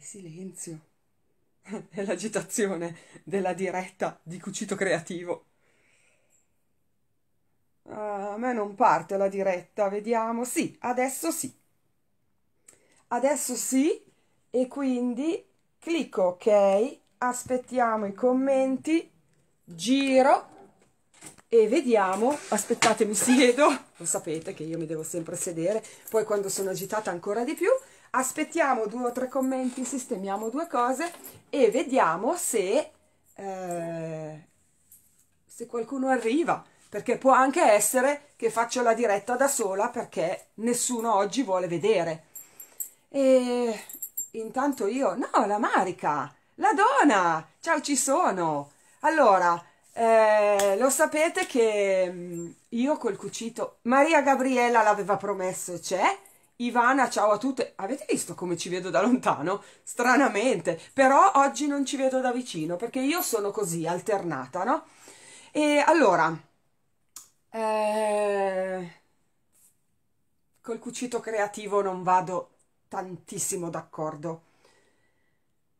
Il silenzio. È l'agitazione della diretta di Cucito Creativo. Uh, a me non parte la diretta, vediamo. Sì, adesso sì. Adesso sì, e quindi clicco ok, aspettiamo i commenti, giro e vediamo, aspettate mi siedo, lo sapete che io mi devo sempre sedere, poi quando sono agitata ancora di più aspettiamo due o tre commenti, sistemiamo due cose e vediamo se, eh, se qualcuno arriva, perché può anche essere che faccio la diretta da sola perché nessuno oggi vuole vedere. E intanto io, no, la Marica, la Dona, ciao ci sono. Allora, eh, lo sapete che mm, io col cucito, Maria Gabriella l'aveva promesso, c'è? Ivana, ciao a tutte. Avete visto come ci vedo da lontano? Stranamente, però oggi non ci vedo da vicino perché io sono così alternata, no? E allora, eh, col cucito creativo non vado tantissimo d'accordo.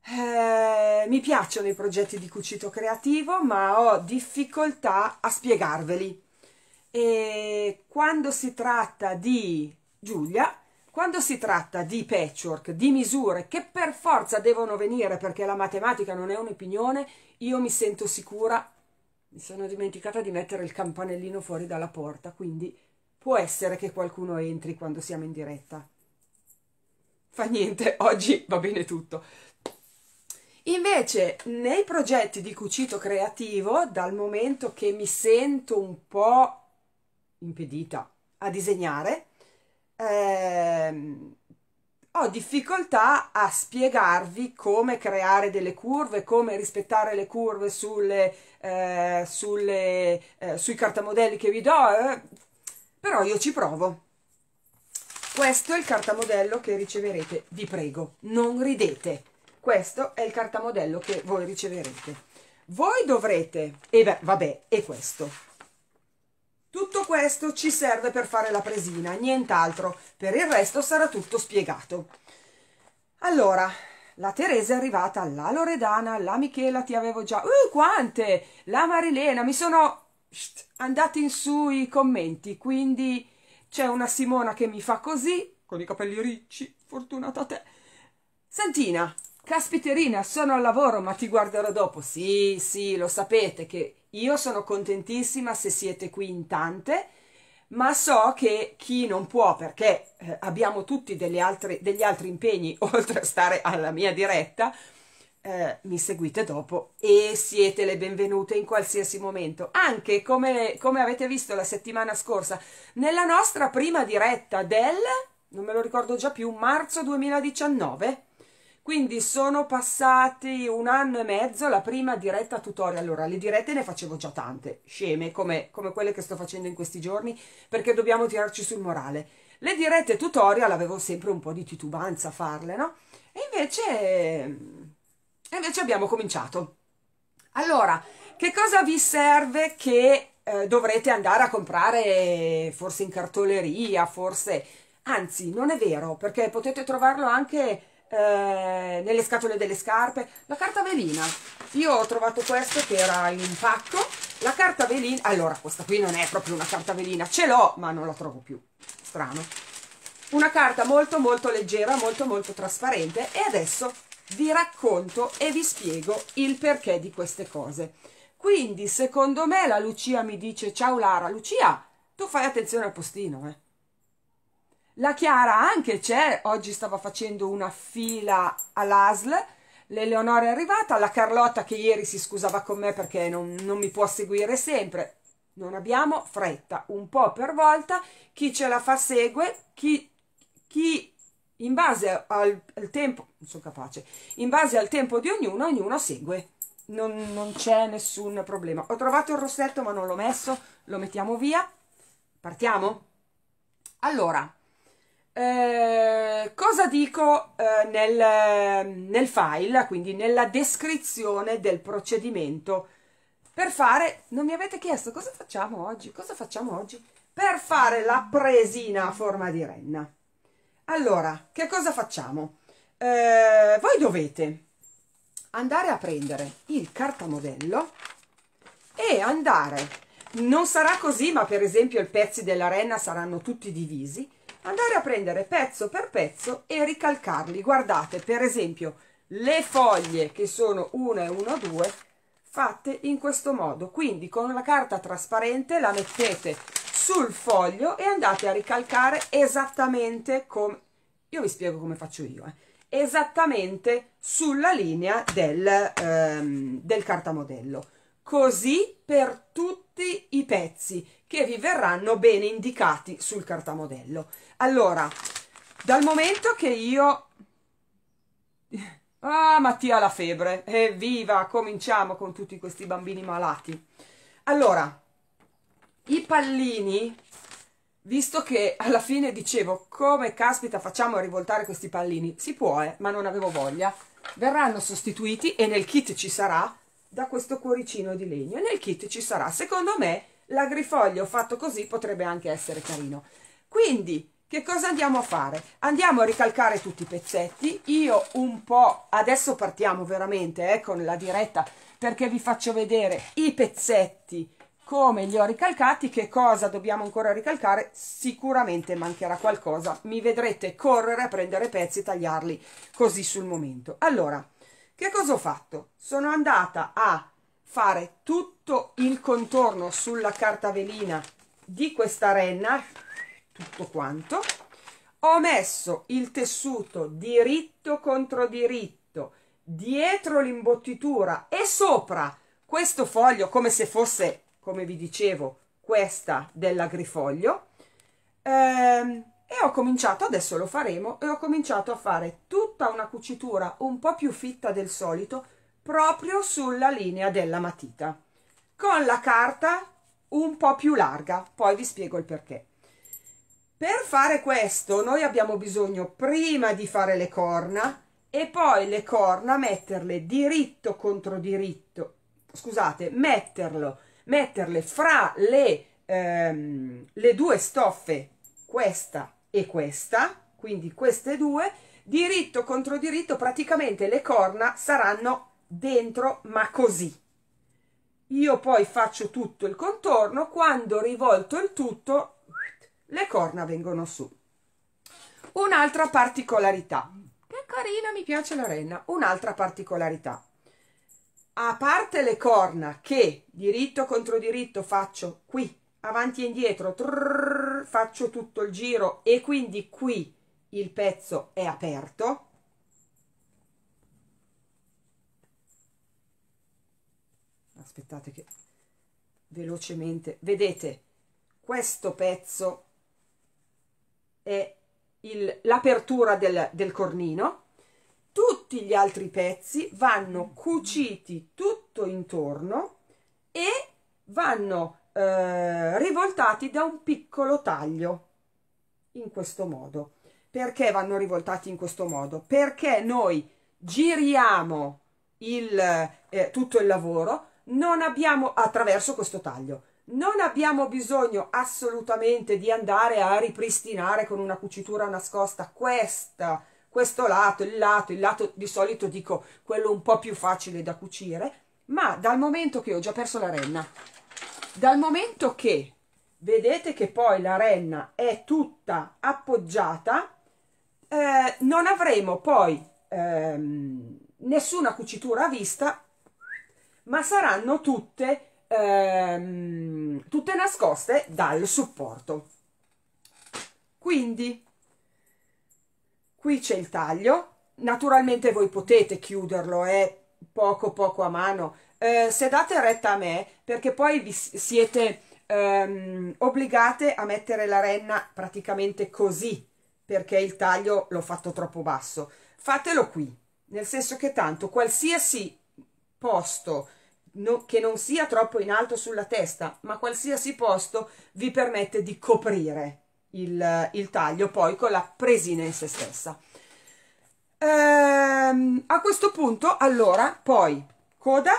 Eh, mi piacciono i progetti di cucito creativo, ma ho difficoltà a spiegarveli. E quando si tratta di Giulia, quando si tratta di patchwork, di misure che per forza devono venire perché la matematica non è un'opinione, io mi sento sicura. Mi sono dimenticata di mettere il campanellino fuori dalla porta, quindi può essere che qualcuno entri quando siamo in diretta. Fa niente, oggi va bene tutto. Invece, nei progetti di cucito creativo, dal momento che mi sento un po' impedita a disegnare, ehm, ho difficoltà a spiegarvi come creare delle curve, come rispettare le curve sulle, eh, sulle, eh, sui cartamodelli che vi do, eh, però io ci provo. Questo è il cartamodello che riceverete, vi prego, non ridete. Questo è il cartamodello che voi riceverete. Voi dovrete, e beh, vabbè, è questo tutto questo ci serve per fare la presina, nient'altro, per il resto sarà tutto spiegato. Allora, la Teresa è arrivata, la Loredana, la Michela ti avevo già... Uh, quante! La Marilena, mi sono andati in su i commenti, quindi c'è una Simona che mi fa così, con i capelli ricci, fortunata te. Santina, Caspiterina, sono al lavoro, ma ti guarderò dopo. Sì, sì, lo sapete che io sono contentissima se siete qui in tante, ma so che chi non può, perché eh, abbiamo tutti altre, degli altri impegni, oltre a stare alla mia diretta, eh, mi seguite dopo e siete le benvenute in qualsiasi momento. Anche come, come avete visto la settimana scorsa, nella nostra prima diretta del, non me lo ricordo già più, marzo 2019 quindi sono passati un anno e mezzo la prima diretta tutorial. Allora, le dirette ne facevo già tante, sceme, come, come quelle che sto facendo in questi giorni, perché dobbiamo tirarci sul morale. Le dirette tutorial avevo sempre un po' di titubanza a farle, no? E invece, invece abbiamo cominciato. Allora, che cosa vi serve che eh, dovrete andare a comprare forse in cartoleria, forse... Anzi, non è vero, perché potete trovarlo anche eh, nelle scatole delle scarpe, la carta velina. Io ho trovato questo che era in un pacco, la carta velina, allora questa qui non è proprio una carta velina, ce l'ho ma non la trovo più, strano. Una carta molto molto leggera, molto molto trasparente e adesso vi racconto e vi spiego il perché di queste cose. Quindi secondo me la Lucia mi dice ciao Lara, Lucia tu fai attenzione al postino eh la Chiara anche c'è, oggi stava facendo una fila all'ASL, l'Eleonora è arrivata, la Carlotta che ieri si scusava con me perché non, non mi può seguire sempre, non abbiamo fretta, un po' per volta, chi ce la fa segue, chi, chi in base al, al tempo, sono capace, in base al tempo di ognuno, ognuno segue. Non, non c'è nessun problema. Ho trovato il rossetto ma non l'ho messo, lo mettiamo via. Partiamo? Allora, eh, cosa dico eh, nel, nel file, quindi nella descrizione del procedimento per fare, non mi avete chiesto cosa facciamo oggi, cosa facciamo oggi? Per fare la presina a forma di renna. Allora, che cosa facciamo? Eh, voi dovete andare a prendere il cartamodello e andare, non sarà così, ma per esempio i pezzi della renna saranno tutti divisi, andare a prendere pezzo per pezzo e ricalcarli. Guardate, per esempio, le foglie che sono 1 e 1, 2 fatte in questo modo. Quindi con la carta trasparente la mettete sul foglio e andate a ricalcare esattamente come... Io vi spiego come faccio io, eh esattamente sulla linea del, ehm, del cartamodello. Così per tutti i pezzi che vi verranno bene indicati sul cartamodello. Allora, dal momento che io... Ah, Mattia la febbre, evviva, eh, cominciamo con tutti questi bambini malati. Allora, i pallini, visto che alla fine dicevo come caspita facciamo a rivoltare questi pallini, si può, eh, ma non avevo voglia, verranno sostituiti e nel kit ci sarà da questo cuoricino di legno. Nel kit ci sarà, secondo me, l'agrifoglio fatto così potrebbe anche essere carino quindi che cosa andiamo a fare? Andiamo a ricalcare tutti i pezzetti, io un po', adesso partiamo veramente eh, con la diretta perché vi faccio vedere i pezzetti come li ho ricalcati, che cosa dobbiamo ancora ricalcare, sicuramente mancherà qualcosa, mi vedrete correre a prendere pezzi e tagliarli così sul momento. Allora, che cosa ho fatto? Sono andata a fare tutto il contorno sulla carta velina di questa renna tutto quanto ho messo il tessuto diritto contro diritto dietro l'imbottitura e sopra questo foglio come se fosse come vi dicevo questa dell'agrifoglio ehm, e ho cominciato adesso lo faremo e ho cominciato a fare tutta una cucitura un po' più fitta del solito proprio sulla linea della matita con la carta un po' più larga, poi vi spiego il perché. Per fare questo noi abbiamo bisogno prima di fare le corna e poi le corna metterle diritto contro diritto, scusate, metterlo, metterle fra le, ehm, le due stoffe, questa e questa, quindi queste due, diritto contro diritto, praticamente le corna saranno dentro ma così io poi faccio tutto il contorno quando rivolto il tutto le corna vengono su un'altra particolarità che carina mi piace la renna un'altra particolarità a parte le corna che diritto contro diritto faccio qui avanti e indietro trrr, faccio tutto il giro e quindi qui il pezzo è aperto aspettate che velocemente vedete questo pezzo è l'apertura del, del cornino tutti gli altri pezzi vanno cuciti tutto intorno e vanno eh, rivoltati da un piccolo taglio in questo modo perché vanno rivoltati in questo modo perché noi giriamo il, eh, tutto il lavoro non abbiamo attraverso questo taglio non abbiamo bisogno assolutamente di andare a ripristinare con una cucitura nascosta questa, questo lato, il lato, il lato di solito dico quello un po' più facile da cucire, ma dal momento che ho già perso la renna, dal momento che vedete che poi la renna è tutta appoggiata, eh, non avremo poi ehm, nessuna cucitura a vista ma saranno tutte, ehm, tutte nascoste dal supporto. Quindi, qui c'è il taglio, naturalmente voi potete chiuderlo, è eh, poco poco a mano, eh, se date retta a me, perché poi vi siete ehm, obbligate a mettere la renna praticamente così, perché il taglio l'ho fatto troppo basso, fatelo qui, nel senso che tanto qualsiasi posto no, che non sia troppo in alto sulla testa, ma qualsiasi posto vi permette di coprire il, il taglio poi con la presina in se stessa. Ehm, a questo punto, allora, poi coda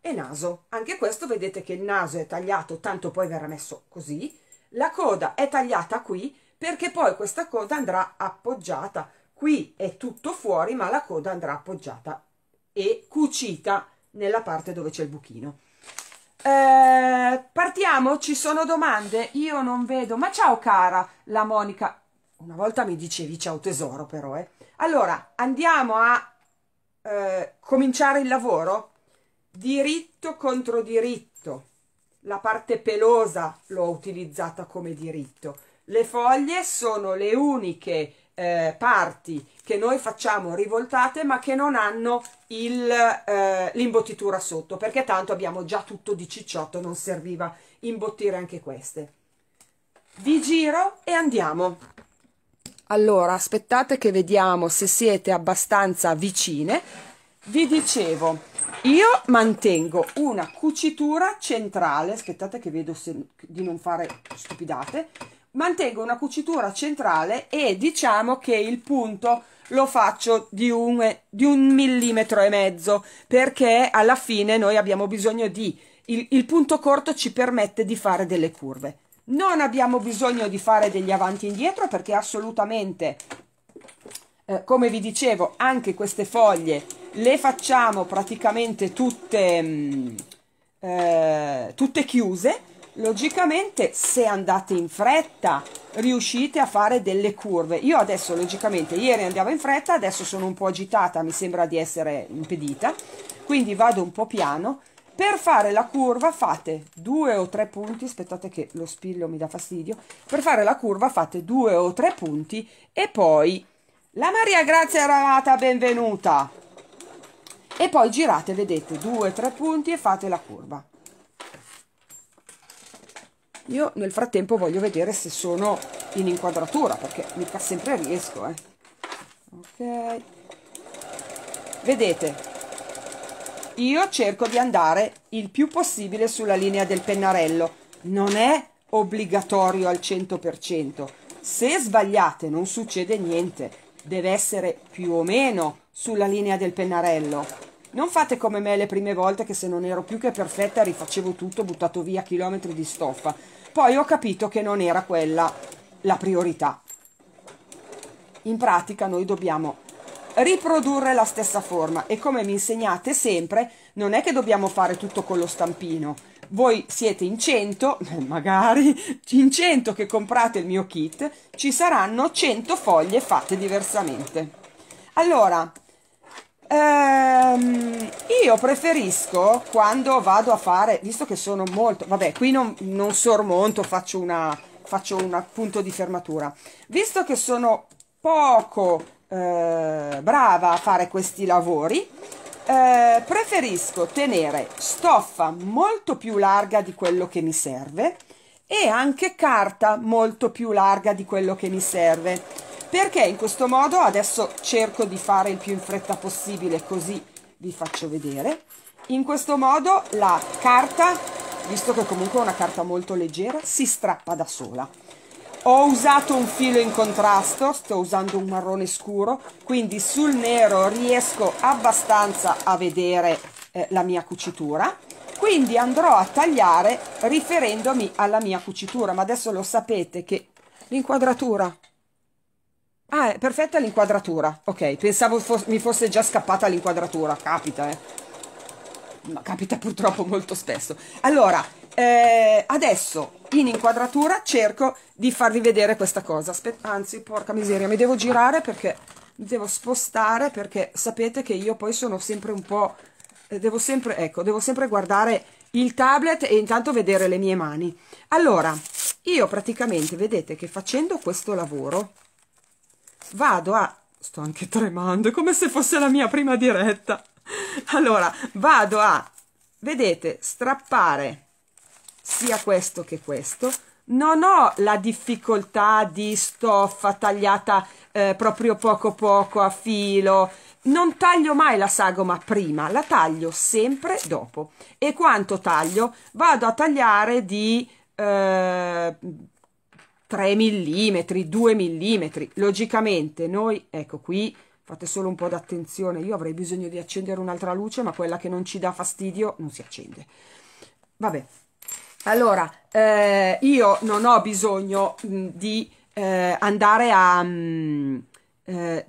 e naso. Anche questo vedete che il naso è tagliato, tanto poi verrà messo così. La coda è tagliata qui perché poi questa coda andrà appoggiata. Qui è tutto fuori, ma la coda andrà appoggiata e cucita nella parte dove c'è il buchino. Eh, partiamo, ci sono domande? Io non vedo, ma ciao cara, la Monica. Una volta mi dicevi ciao tesoro però, eh. Allora, andiamo a eh, cominciare il lavoro. Diritto contro diritto. La parte pelosa l'ho utilizzata come diritto. Le foglie sono le uniche eh, parti che noi facciamo rivoltate ma che non hanno eh, l'imbottitura eh, sotto perché tanto abbiamo già tutto di cicciotto non serviva imbottire anche queste vi giro e andiamo allora aspettate che vediamo se siete abbastanza vicine vi dicevo io mantengo una cucitura centrale aspettate che vedo se, di non fare stupidate mantengo una cucitura centrale e diciamo che il punto lo faccio di un, di un millimetro e mezzo perché alla fine noi abbiamo bisogno di il, il punto corto ci permette di fare delle curve non abbiamo bisogno di fare degli avanti e indietro perché assolutamente eh, come vi dicevo anche queste foglie le facciamo praticamente tutte mh, mm, eh, tutte chiuse logicamente se andate in fretta riuscite a fare delle curve io adesso logicamente ieri andavo in fretta adesso sono un po' agitata mi sembra di essere impedita quindi vado un po' piano per fare la curva fate due o tre punti aspettate che lo spillo mi dà fastidio per fare la curva fate due o tre punti e poi la Maria Grazia Ravata benvenuta e poi girate vedete due o tre punti e fate la curva io nel frattempo voglio vedere se sono in inquadratura, perché mica sempre riesco, eh. Ok. Vedete, io cerco di andare il più possibile sulla linea del pennarello. Non è obbligatorio al 100%. Se sbagliate non succede niente, deve essere più o meno sulla linea del pennarello non fate come me le prime volte che se non ero più che perfetta rifacevo tutto, buttato via chilometri di stoffa. Poi ho capito che non era quella la priorità. In pratica noi dobbiamo riprodurre la stessa forma e come mi insegnate sempre non è che dobbiamo fare tutto con lo stampino voi siete in 100 magari in 100 che comprate il mio kit ci saranno 100 foglie fatte diversamente allora Ehm, io preferisco quando vado a fare, visto che sono molto, vabbè, qui non, non sormonto, faccio, una, faccio un punto di fermatura, visto che sono poco eh, brava a fare questi lavori, eh, preferisco tenere stoffa molto più larga di quello che mi serve e anche carta molto più larga di quello che mi serve perché in questo modo adesso cerco di fare il più in fretta possibile così vi faccio vedere in questo modo la carta visto che comunque è una carta molto leggera si strappa da sola ho usato un filo in contrasto sto usando un marrone scuro quindi sul nero riesco abbastanza a vedere eh, la mia cucitura quindi andrò a tagliare riferendomi alla mia cucitura ma adesso lo sapete che l'inquadratura Ah, è perfetta l'inquadratura. Ok, pensavo fos mi fosse già scappata l'inquadratura. Capita, eh. Ma capita purtroppo molto spesso. Allora, eh, adesso in inquadratura cerco di farvi vedere questa cosa. Aspe anzi, porca miseria, mi devo girare perché mi devo spostare perché sapete che io poi sono sempre un po'... Eh, devo sempre, ecco, devo sempre guardare il tablet e intanto vedere le mie mani. Allora, io praticamente, vedete che facendo questo lavoro vado a... sto anche tremando, è come se fosse la mia prima diretta. Allora, vado a, vedete, strappare sia questo che questo. Non ho la difficoltà di stoffa tagliata eh, proprio poco poco a filo. Non taglio mai la sagoma prima, la taglio sempre dopo. E quanto taglio? Vado a tagliare di eh, 3 mm, 2 mm. Logicamente noi, ecco qui, fate solo un po' d'attenzione, io avrei bisogno di accendere un'altra luce, ma quella che non ci dà fastidio non si accende. Vabbè, allora, eh, io non ho bisogno mh, di eh, andare a... Mh, eh,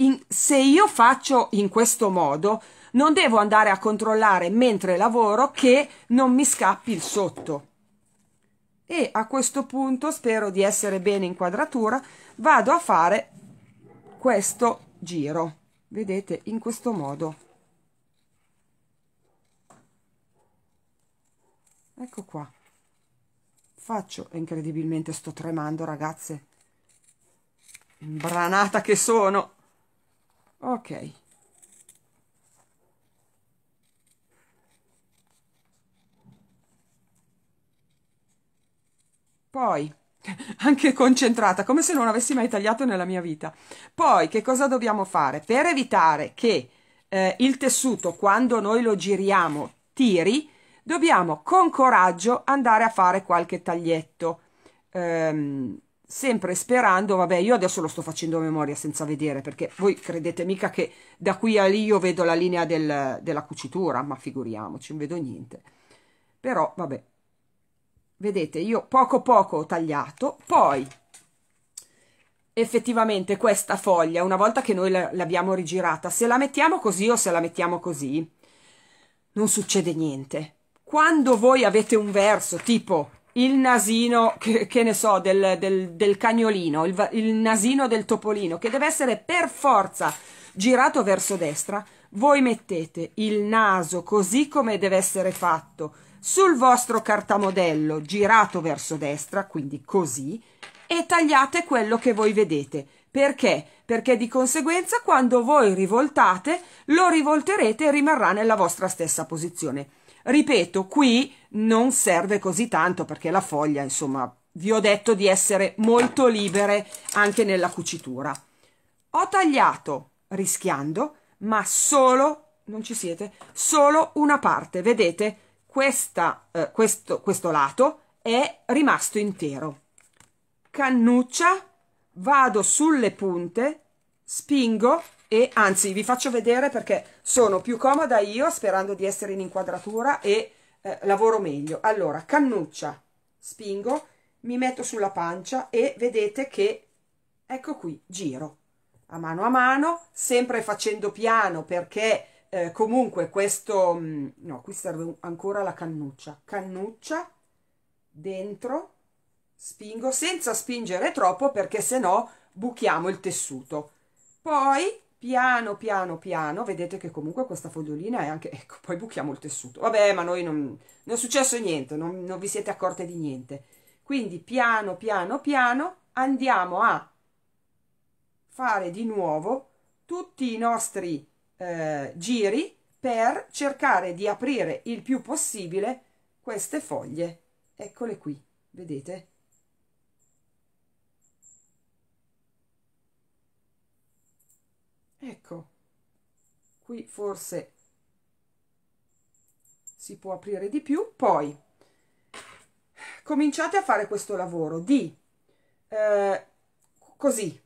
in, se io faccio in questo modo, non devo andare a controllare mentre lavoro che non mi scappi il sotto e a questo punto spero di essere bene in quadratura vado a fare questo giro vedete in questo modo ecco qua faccio incredibilmente sto tremando ragazze imbranata che sono ok Poi, anche concentrata, come se non avessi mai tagliato nella mia vita. Poi, che cosa dobbiamo fare? Per evitare che eh, il tessuto, quando noi lo giriamo, tiri, dobbiamo con coraggio andare a fare qualche taglietto. Ehm, sempre sperando, vabbè, io adesso lo sto facendo a memoria senza vedere, perché voi credete mica che da qui a lì io vedo la linea del, della cucitura, ma figuriamoci, non vedo niente. Però, vabbè, vedete io poco poco ho tagliato poi effettivamente questa foglia una volta che noi l'abbiamo rigirata se la mettiamo così o se la mettiamo così non succede niente quando voi avete un verso tipo il nasino che, che ne so del, del, del cagnolino il, il nasino del topolino che deve essere per forza girato verso destra voi mettete il naso così come deve essere fatto sul vostro cartamodello girato verso destra, quindi così, e tagliate quello che voi vedete. Perché? Perché di conseguenza quando voi rivoltate lo rivolterete e rimarrà nella vostra stessa posizione. Ripeto, qui non serve così tanto perché la foglia, insomma, vi ho detto di essere molto libere anche nella cucitura. Ho tagliato rischiando, ma solo, non ci siete, solo una parte, vedete? questa, eh, questo, questo lato è rimasto intero. Cannuccia, vado sulle punte, spingo e anzi vi faccio vedere perché sono più comoda io sperando di essere in inquadratura e eh, lavoro meglio. Allora, cannuccia, spingo, mi metto sulla pancia e vedete che ecco qui, giro a mano a mano, sempre facendo piano perché eh, comunque questo, mm, no, qui serve ancora la cannuccia, cannuccia, dentro, spingo senza spingere troppo perché se no buchiamo il tessuto. Poi piano piano piano, vedete che comunque questa fogliolina è anche, ecco, poi buchiamo il tessuto. Vabbè, ma noi non, non è successo niente, non, non vi siete accorte di niente. Quindi piano piano piano andiamo a fare di nuovo tutti i nostri eh, giri per cercare di aprire il più possibile queste foglie eccole qui vedete ecco qui forse si può aprire di più poi cominciate a fare questo lavoro di eh, così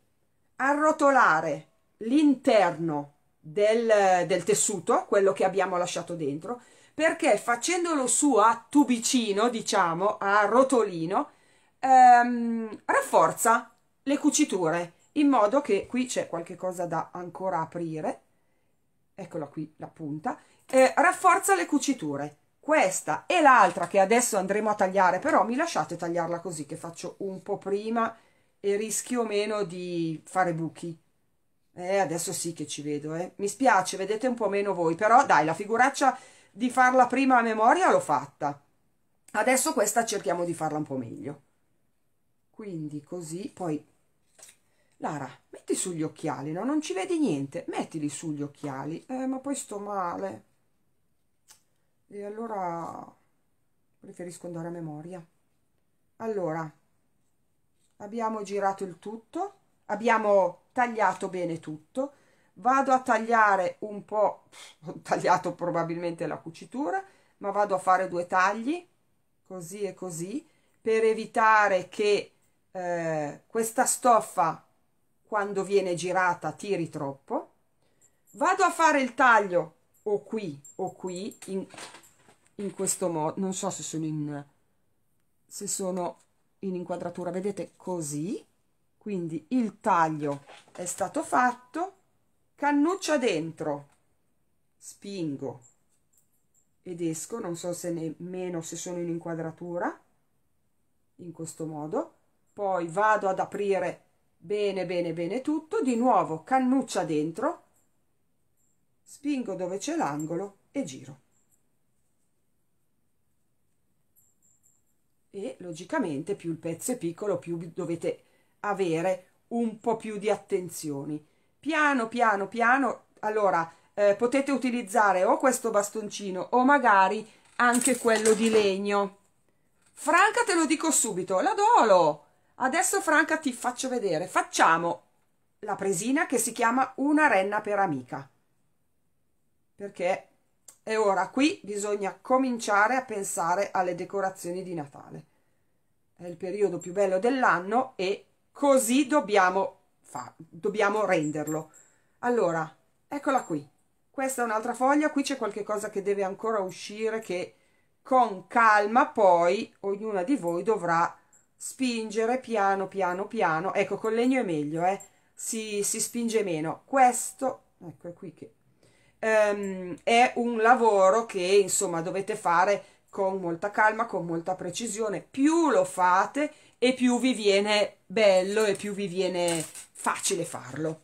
arrotolare l'interno del, del tessuto, quello che abbiamo lasciato dentro, perché facendolo su a tubicino, diciamo, a rotolino, ehm, rafforza le cuciture, in modo che qui c'è qualche cosa da ancora aprire, eccola qui la punta, eh, rafforza le cuciture. Questa e l'altra che adesso andremo a tagliare, però mi lasciate tagliarla così che faccio un po' prima e rischio meno di fare buchi. Eh, adesso sì che ci vedo, eh. Mi spiace, vedete un po' meno voi, però dai, la figuraccia di farla prima a memoria l'ho fatta. Adesso questa cerchiamo di farla un po' meglio. Quindi così, poi... Lara, metti sugli occhiali, no? Non ci vedi niente. Mettili sugli occhiali. Eh, ma poi sto male. E allora preferisco andare a memoria. Allora, abbiamo girato il tutto abbiamo tagliato bene tutto vado a tagliare un po' ho tagliato probabilmente la cucitura ma vado a fare due tagli così e così per evitare che eh, questa stoffa quando viene girata tiri troppo vado a fare il taglio o qui o qui in, in questo modo non so se sono in se sono in inquadratura vedete così quindi il taglio è stato fatto cannuccia dentro spingo ed esco non so se nemmeno se sono in inquadratura in questo modo poi vado ad aprire bene bene bene tutto di nuovo cannuccia dentro spingo dove c'è l'angolo e giro e logicamente più il pezzo è piccolo più dovete avere un po' più di attenzioni. Piano, piano, piano, allora eh, potete utilizzare o questo bastoncino o magari anche quello di legno. Franca te lo dico subito, la dolo! Adesso Franca ti faccio vedere, facciamo la presina che si chiama una renna per amica, perché è ora qui bisogna cominciare a pensare alle decorazioni di Natale. È il periodo più bello dell'anno e così dobbiamo, fa, dobbiamo renderlo allora eccola qui questa è un'altra foglia qui c'è qualche cosa che deve ancora uscire che con calma poi ognuna di voi dovrà spingere piano piano piano ecco col legno è meglio eh? si, si spinge meno questo ecco è qui che um, è un lavoro che insomma dovete fare con molta calma con molta precisione più lo fate e più vi viene bello e più vi viene facile farlo.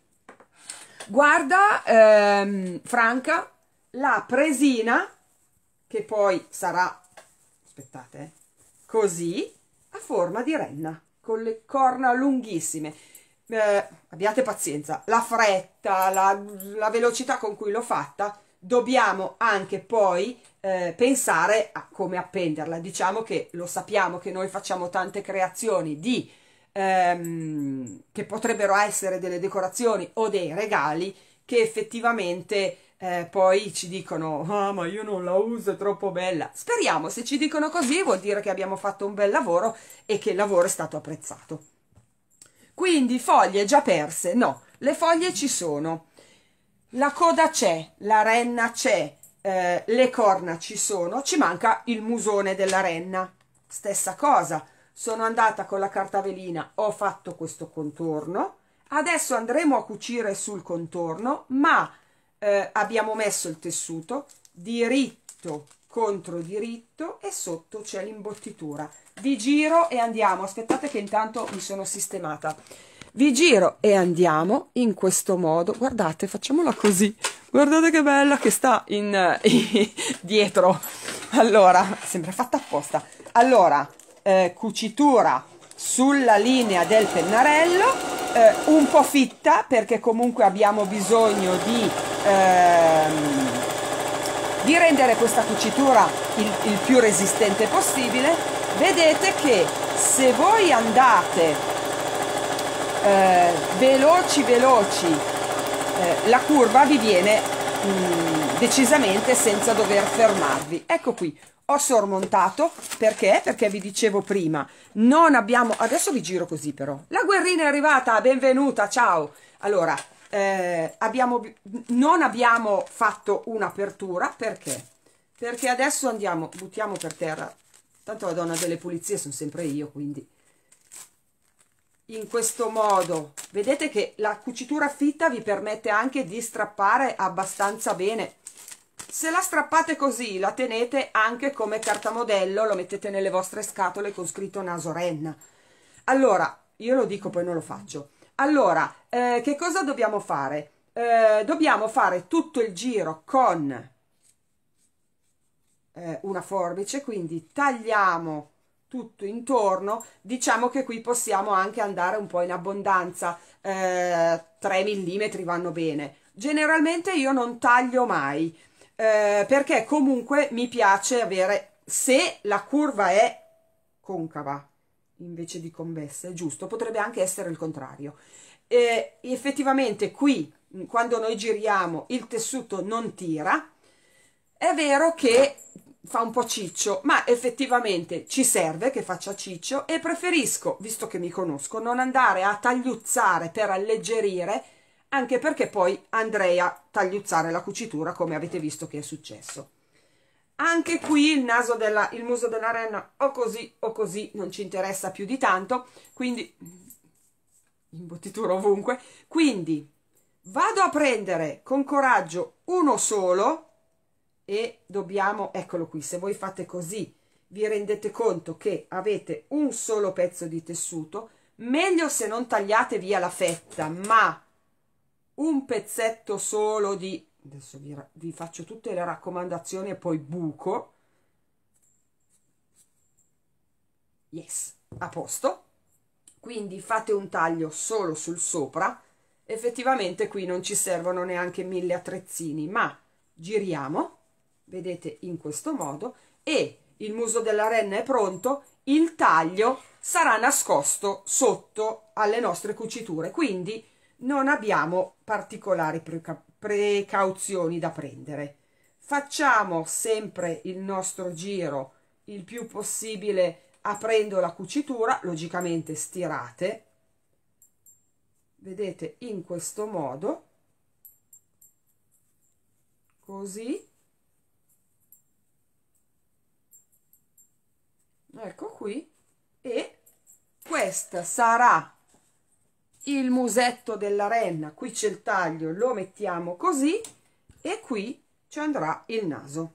Guarda, ehm, Franca, la presina, che poi sarà, aspettate, eh, così, a forma di renna, con le corna lunghissime. Eh, abbiate pazienza, la fretta, la, la velocità con cui l'ho fatta, dobbiamo anche poi eh, pensare a come appenderla. Diciamo che lo sappiamo che noi facciamo tante creazioni di, ehm, che potrebbero essere delle decorazioni o dei regali che effettivamente eh, poi ci dicono ah ma io non la uso, è troppo bella. Speriamo, se ci dicono così vuol dire che abbiamo fatto un bel lavoro e che il lavoro è stato apprezzato. Quindi foglie già perse, no, le foglie ci sono. La coda c'è, la renna c'è, eh, le corna ci sono, ci manca il musone della renna. Stessa cosa, sono andata con la carta velina, ho fatto questo contorno, adesso andremo a cucire sul contorno, ma eh, abbiamo messo il tessuto diritto contro diritto e sotto c'è l'imbottitura. Vi giro e andiamo, aspettate che intanto mi sono sistemata vi giro e andiamo in questo modo guardate facciamola così guardate che bella che sta in, eh, dietro allora sembra fatta apposta allora eh, cucitura sulla linea del pennarello eh, un po' fitta perché comunque abbiamo bisogno di ehm, di rendere questa cucitura il, il più resistente possibile vedete che se voi andate eh, veloci veloci eh, la curva vi viene mh, mm, decisamente senza dover fermarvi ecco qui ho sormontato perché perché vi dicevo prima non abbiamo adesso vi giro così però la guerrina è arrivata benvenuta ciao allora eh, abbiamo, non abbiamo fatto un'apertura perché perché adesso andiamo buttiamo per terra tanto la donna delle pulizie sono sempre io quindi in questo modo vedete che la cucitura fitta vi permette anche di strappare abbastanza bene se la strappate così la tenete anche come carta modello lo mettete nelle vostre scatole con scritto naso renna allora io lo dico poi non lo faccio allora eh, che cosa dobbiamo fare eh, dobbiamo fare tutto il giro con eh, una forbice quindi tagliamo tutto intorno diciamo che qui possiamo anche andare un po' in abbondanza eh, 3 mm vanno bene generalmente io non taglio mai eh, perché comunque mi piace avere se la curva è concava invece di convessa è giusto potrebbe anche essere il contrario eh, effettivamente qui quando noi giriamo il tessuto non tira è vero che fa un po' ciccio, ma effettivamente ci serve che faccia ciccio e preferisco, visto che mi conosco, non andare a tagliuzzare per alleggerire, anche perché poi andrei a tagliuzzare la cucitura come avete visto che è successo. Anche qui il, naso della, il muso della renna o così o così non ci interessa più di tanto, quindi imbottitura ovunque, quindi vado a prendere con coraggio uno solo e dobbiamo, eccolo qui, se voi fate così vi rendete conto che avete un solo pezzo di tessuto, meglio se non tagliate via la fetta, ma un pezzetto solo di, adesso vi, vi faccio tutte le raccomandazioni e poi buco, yes, a posto, quindi fate un taglio solo sul sopra, effettivamente qui non ci servono neanche mille attrezzini, ma giriamo, vedete in questo modo e il muso della renna è pronto il taglio sarà nascosto sotto alle nostre cuciture quindi non abbiamo particolari preca precauzioni da prendere facciamo sempre il nostro giro il più possibile aprendo la cucitura logicamente stirate vedete in questo modo così ecco qui e questo sarà il musetto della renna qui c'è il taglio lo mettiamo così e qui ci andrà il naso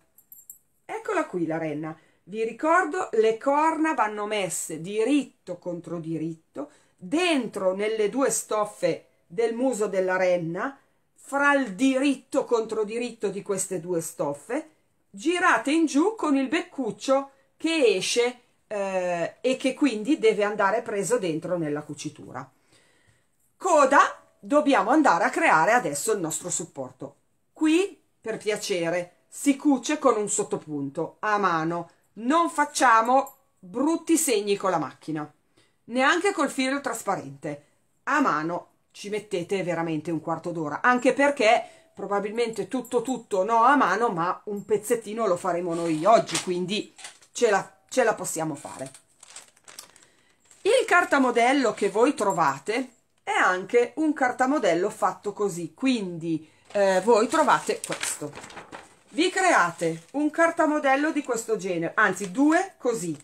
eccola qui la renna vi ricordo le corna vanno messe diritto contro diritto dentro nelle due stoffe del muso della renna fra il diritto contro diritto di queste due stoffe girate in giù con il beccuccio che esce eh, e che quindi deve andare preso dentro nella cucitura. Coda dobbiamo andare a creare adesso il nostro supporto. Qui, per piacere, si cuce con un sottopunto a mano, non facciamo brutti segni con la macchina, neanche col filo trasparente. A mano ci mettete veramente un quarto d'ora, anche perché probabilmente tutto tutto no a mano, ma un pezzettino lo faremo noi oggi, quindi ce la ce la possiamo fare. Il cartamodello che voi trovate è anche un cartamodello fatto così, quindi eh, voi trovate questo. Vi create un cartamodello di questo genere, anzi due così.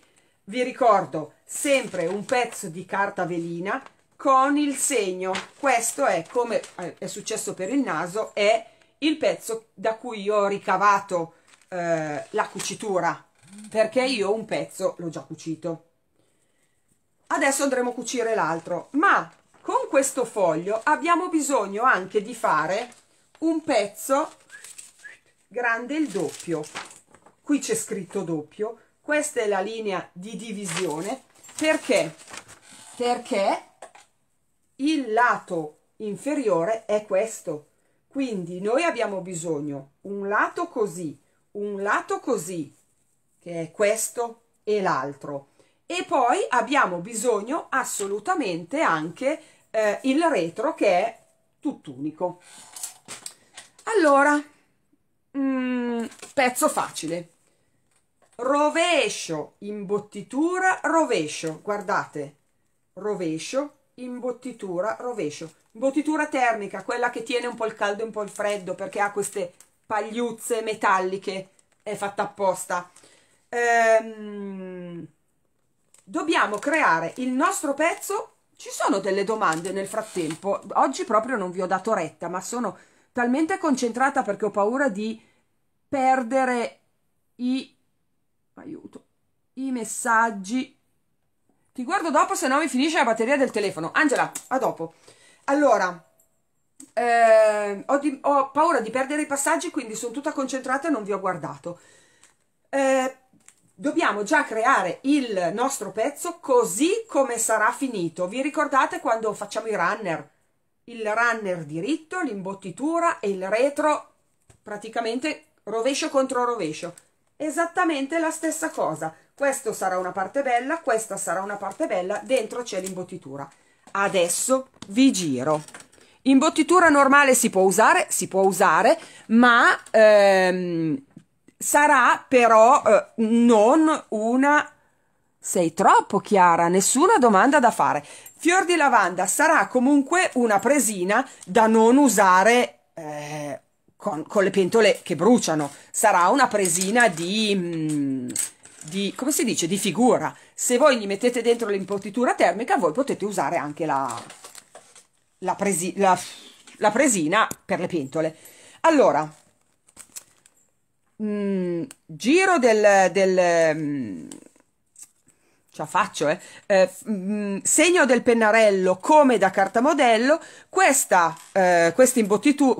Vi ricordo sempre un pezzo di carta velina con il segno. Questo è come eh, è successo per il naso, è il pezzo da cui io ho ricavato eh, la cucitura perché io un pezzo l'ho già cucito adesso andremo a cucire l'altro ma con questo foglio abbiamo bisogno anche di fare un pezzo grande il doppio qui c'è scritto doppio questa è la linea di divisione perché perché il lato inferiore è questo quindi noi abbiamo bisogno un lato così un lato così che è questo e l'altro. E poi abbiamo bisogno assolutamente anche eh, il retro che è tutt'unico. Allora, mm, pezzo facile. Rovescio, imbottitura, rovescio. Guardate, rovescio, imbottitura, rovescio. Imbottitura termica, quella che tiene un po' il caldo e un po' il freddo perché ha queste pagliuzze metalliche, è fatta apposta ehm, dobbiamo creare il nostro pezzo ci sono delle domande nel frattempo oggi proprio non vi ho dato retta ma sono talmente concentrata perché ho paura di perdere i aiuto i messaggi ti guardo dopo se no mi finisce la batteria del telefono Angela a dopo allora eh, ho, di, ho, paura di perdere i passaggi quindi sono tutta concentrata e non vi ho guardato eh, dobbiamo già creare il nostro pezzo così come sarà finito. Vi ricordate quando facciamo i runner? Il runner diritto, l'imbottitura e il retro, praticamente rovescio contro rovescio. Esattamente la stessa cosa. Questo sarà una parte bella, questa sarà una parte bella, dentro c'è l'imbottitura. Adesso vi giro. Imbottitura normale si può usare, si può usare, ma ehm, sarà però eh, non una... Sei troppo chiara, nessuna domanda da fare. Fior di lavanda sarà comunque una presina da non usare eh, con, con, le pentole che bruciano, sarà una presina di... Mm, di, come si dice, di figura. Se voi gli mettete dentro l'impotitura termica, voi potete usare anche la, la, presi, la, la presina per le pentole. Allora, Mm, giro del, del mm, ce la faccio, eh? eh mh, mm, segno del pennarello come da cartamodello, questa, eh, questa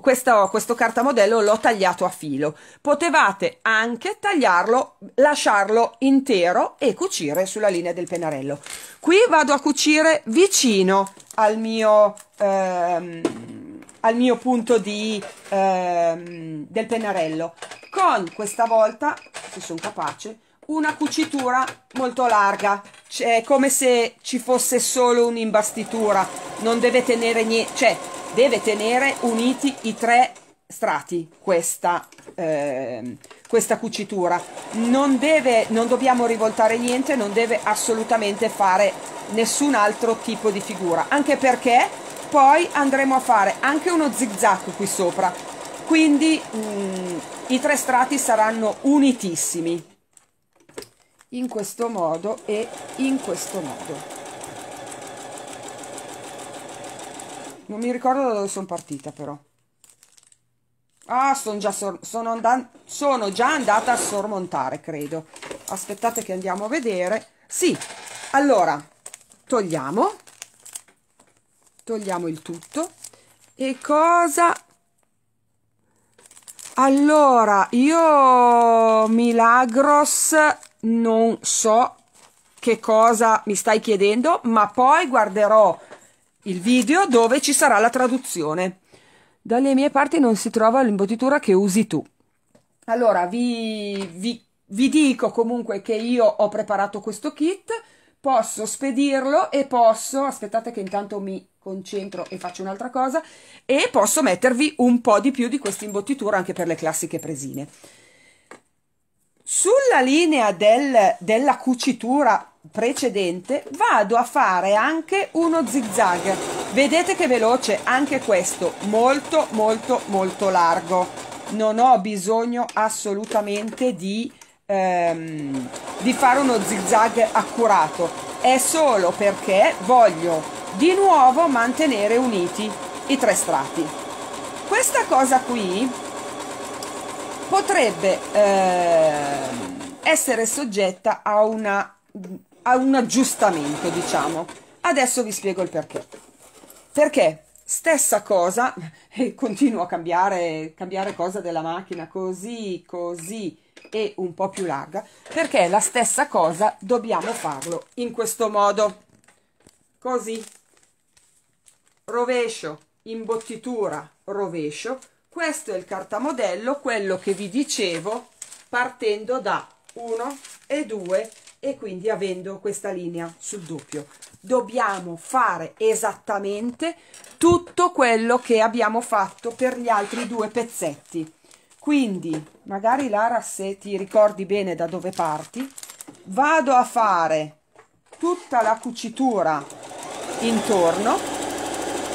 questa, oh, questo cartamodello l'ho tagliato a filo. Potevate anche tagliarlo, lasciarlo intero e cucire sulla linea del pennarello. Qui vado a cucire vicino al mio... Ehm, al mio punto di, ehm, del pennarello con questa volta se sono capace una cucitura molto larga cioè, come se ci fosse solo un'imbastitura non deve tenere niente cioè deve tenere uniti i tre strati questa, eh, questa cucitura non, deve, non dobbiamo rivoltare niente non deve assolutamente fare nessun altro tipo di figura anche perché poi andremo a fare anche uno zigzag qui sopra quindi um, i tre strati saranno unitissimi in questo modo e in questo modo non mi ricordo da dove sono partita però ah son già sono, sono già andata a sormontare credo aspettate che andiamo a vedere sì allora togliamo togliamo il tutto e cosa allora io milagros non so che cosa mi stai chiedendo ma poi guarderò il video dove ci sarà la traduzione dalle mie parti non si trova l'imbottitura che usi tu allora vi, vi, vi dico comunque che io ho preparato questo kit posso spedirlo e posso aspettate che intanto mi concentro e faccio un'altra cosa e posso mettervi un po' di più di questa imbottitura anche per le classiche presine. Sulla linea del, della cucitura precedente vado a fare anche uno zigzag. Vedete che veloce, anche questo molto molto molto largo. Non ho bisogno assolutamente di, ehm, di fare uno zigzag accurato, è solo perché voglio di nuovo mantenere uniti i tre strati. Questa cosa qui potrebbe eh, essere soggetta a, una, a un aggiustamento, diciamo. Adesso vi spiego il perché. Perché stessa cosa, e continuo a cambiare, cambiare cosa della macchina così, così e un po' più larga, perché la stessa cosa dobbiamo farlo in questo modo, così rovescio, imbottitura, rovescio. Questo è il cartamodello, quello che vi dicevo, partendo da 1 e 2 e quindi avendo questa linea sul doppio. Dobbiamo fare esattamente tutto quello che abbiamo fatto per gli altri due pezzetti. Quindi, magari Lara, se ti ricordi bene da dove parti, vado a fare tutta la cucitura intorno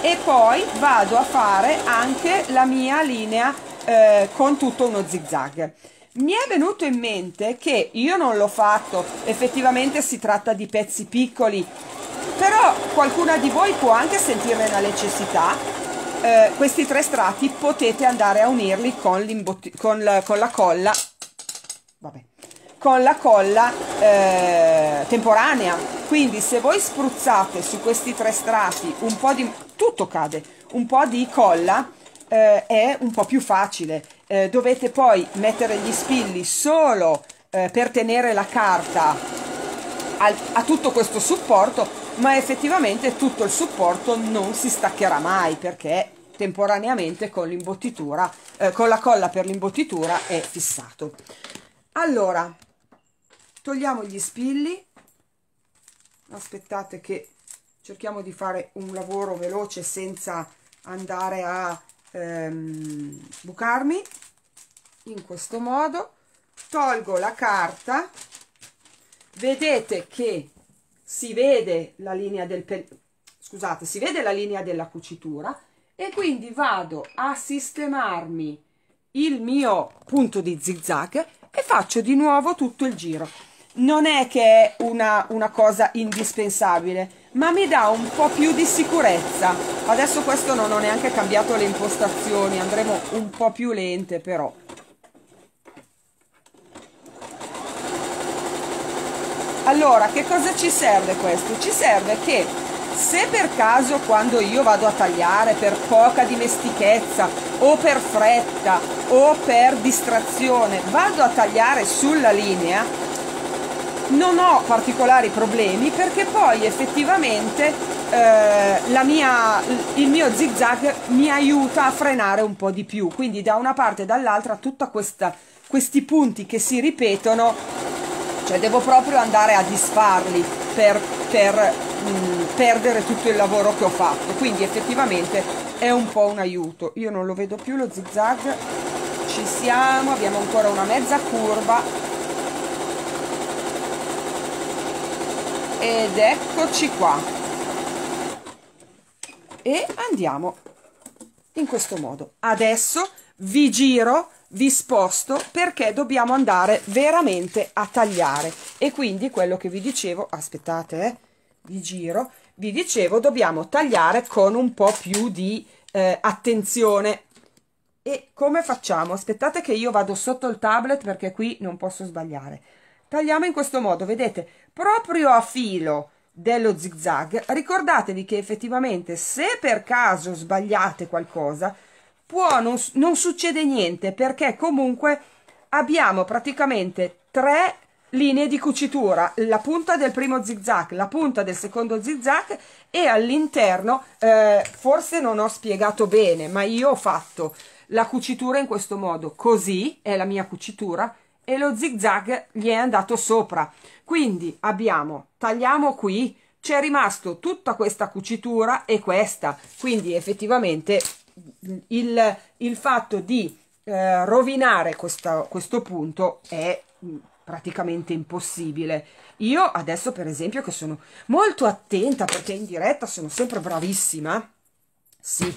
e poi vado a fare anche la mia linea eh, con tutto uno zigzag mi è venuto in mente che io non l'ho fatto effettivamente si tratta di pezzi piccoli però qualcuna di voi può anche sentirne la necessità eh, questi tre strati potete andare a unirli con, con, la, con la, colla vabbè, con la colla eh, temporanea quindi se voi spruzzate su questi tre strati un po' di tutto cade, un po' di colla eh, è un po' più facile, eh, dovete poi mettere gli spilli solo eh, per tenere la carta al, a tutto questo supporto, ma effettivamente tutto il supporto non si staccherà mai perché temporaneamente con l'imbottitura, eh, con la colla per l'imbottitura è fissato. Allora, togliamo gli spilli aspettate che cerchiamo di fare un lavoro veloce senza andare a ehm, bucarmi in questo modo tolgo la carta vedete che si vede la linea del scusate si vede la linea della cucitura e quindi vado a sistemarmi il mio punto di zigzag e faccio di nuovo tutto il giro non è che è una, una cosa indispensabile ma mi dà un po' più di sicurezza. Adesso questo non ho neanche cambiato le impostazioni, andremo un po' più lente però. Allora, che cosa ci serve questo? Ci serve che se per caso quando io vado a tagliare per poca dimestichezza o per fretta o per distrazione vado a tagliare sulla linea, non ho particolari problemi perché poi effettivamente eh, mia, il mio zigzag mi aiuta a frenare un po' di più quindi da una parte e dall'altra tutti questi punti che si ripetono cioè devo proprio andare a disfarli per, per mh, mm, perdere tutto il lavoro che ho fatto quindi effettivamente è un po' un aiuto io non lo vedo più lo zigzag ci siamo abbiamo ancora una mezza curva ed eccoci qua e andiamo in questo modo adesso vi giro vi sposto perché dobbiamo andare veramente a tagliare e quindi quello che vi dicevo aspettate eh, vi giro vi dicevo dobbiamo tagliare con un po più di eh, attenzione e come facciamo aspettate che io vado sotto il tablet perché qui non posso sbagliare tagliamo in questo modo vedete proprio a filo dello zigzag, ricordatevi che effettivamente se per caso sbagliate qualcosa, può non, non succede niente perché comunque abbiamo praticamente tre linee di cucitura, la punta del primo zigzag, la punta del secondo zigzag e all'interno, eh, forse non ho spiegato bene, ma io ho fatto la cucitura in questo modo, così è la mia cucitura, e lo zig zag gli è andato sopra. Quindi abbiamo, tagliamo qui, c'è rimasto tutta questa cucitura e questa. Quindi effettivamente il, il fatto di eh, rovinare questa, questo punto è mm, praticamente impossibile. Io adesso per esempio che sono molto attenta perché in diretta sono sempre bravissima, sì,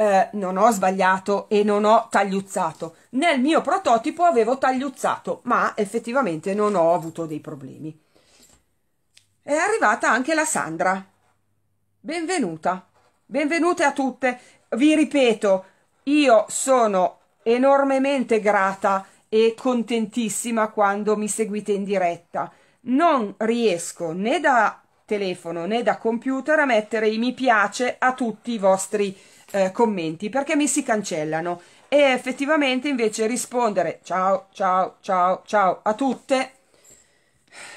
eh, non ho sbagliato e non ho tagliuzzato. Nel mio prototipo avevo tagliuzzato, ma effettivamente non ho avuto dei problemi. È arrivata anche la Sandra. Benvenuta. Benvenute a tutte. Vi ripeto, io sono enormemente grata e contentissima quando mi seguite in diretta. Non riesco né da telefono né da computer a mettere i mi piace a tutti i vostri eh, commenti perché mi si cancellano e effettivamente invece rispondere ciao ciao ciao ciao a tutte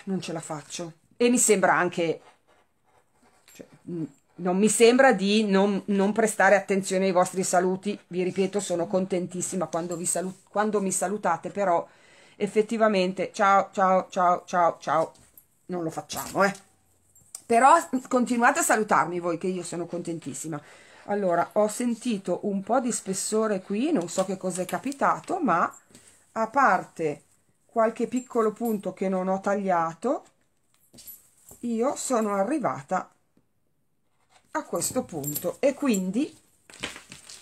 non ce la faccio e mi sembra anche cioè, non mi sembra di non, non, prestare attenzione ai vostri saluti vi ripeto sono contentissima quando, vi salu quando mi salutate però effettivamente ciao ciao ciao ciao ciao non lo facciamo eh però continuate a salutarmi voi che io sono contentissima allora ho sentito un po di spessore qui non so che cosa è capitato ma a parte qualche piccolo punto che non ho tagliato io sono arrivata a questo punto e quindi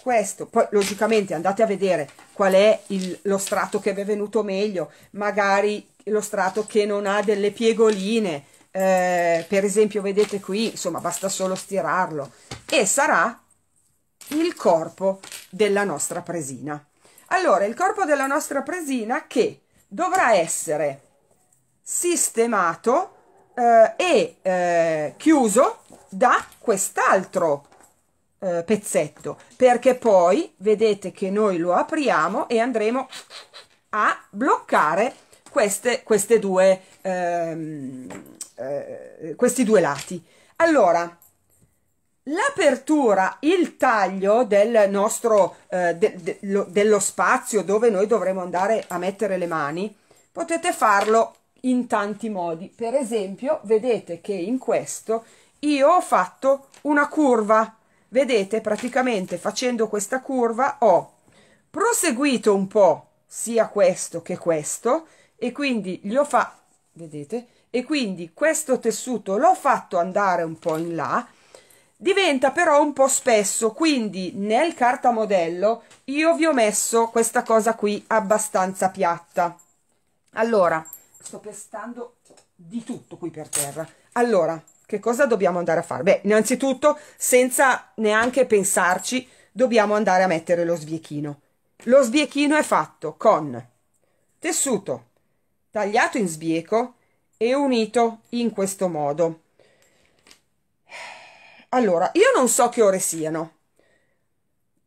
questo poi logicamente andate a vedere qual è il, lo strato che vi è venuto meglio magari lo strato che non ha delle piegoline eh, per esempio vedete qui insomma basta solo stirarlo e sarà il corpo della nostra presina. Allora, il corpo della nostra presina che dovrà essere sistemato eh, e eh, chiuso da quest'altro eh, pezzetto, perché poi vedete che noi lo apriamo e andremo a bloccare queste, queste due, ehm, eh, questi due lati. Allora, L'apertura, il taglio del nostro, eh, de, de, lo, dello spazio dove noi dovremo andare a mettere le mani, potete farlo in tanti modi. Per esempio, vedete che in questo io ho fatto una curva. Vedete, praticamente facendo questa curva ho proseguito un po' sia questo che questo e quindi gli ho fatto, vedete, e quindi questo tessuto l'ho fatto andare un po' in là diventa però un po' spesso quindi nel cartamodello io vi ho messo questa cosa qui abbastanza piatta allora sto pestando di tutto qui per terra allora che cosa dobbiamo andare a fare? beh innanzitutto senza neanche pensarci dobbiamo andare a mettere lo sbiechino lo sbiechino è fatto con tessuto tagliato in sbieco e unito in questo modo allora, io non so che ore siano.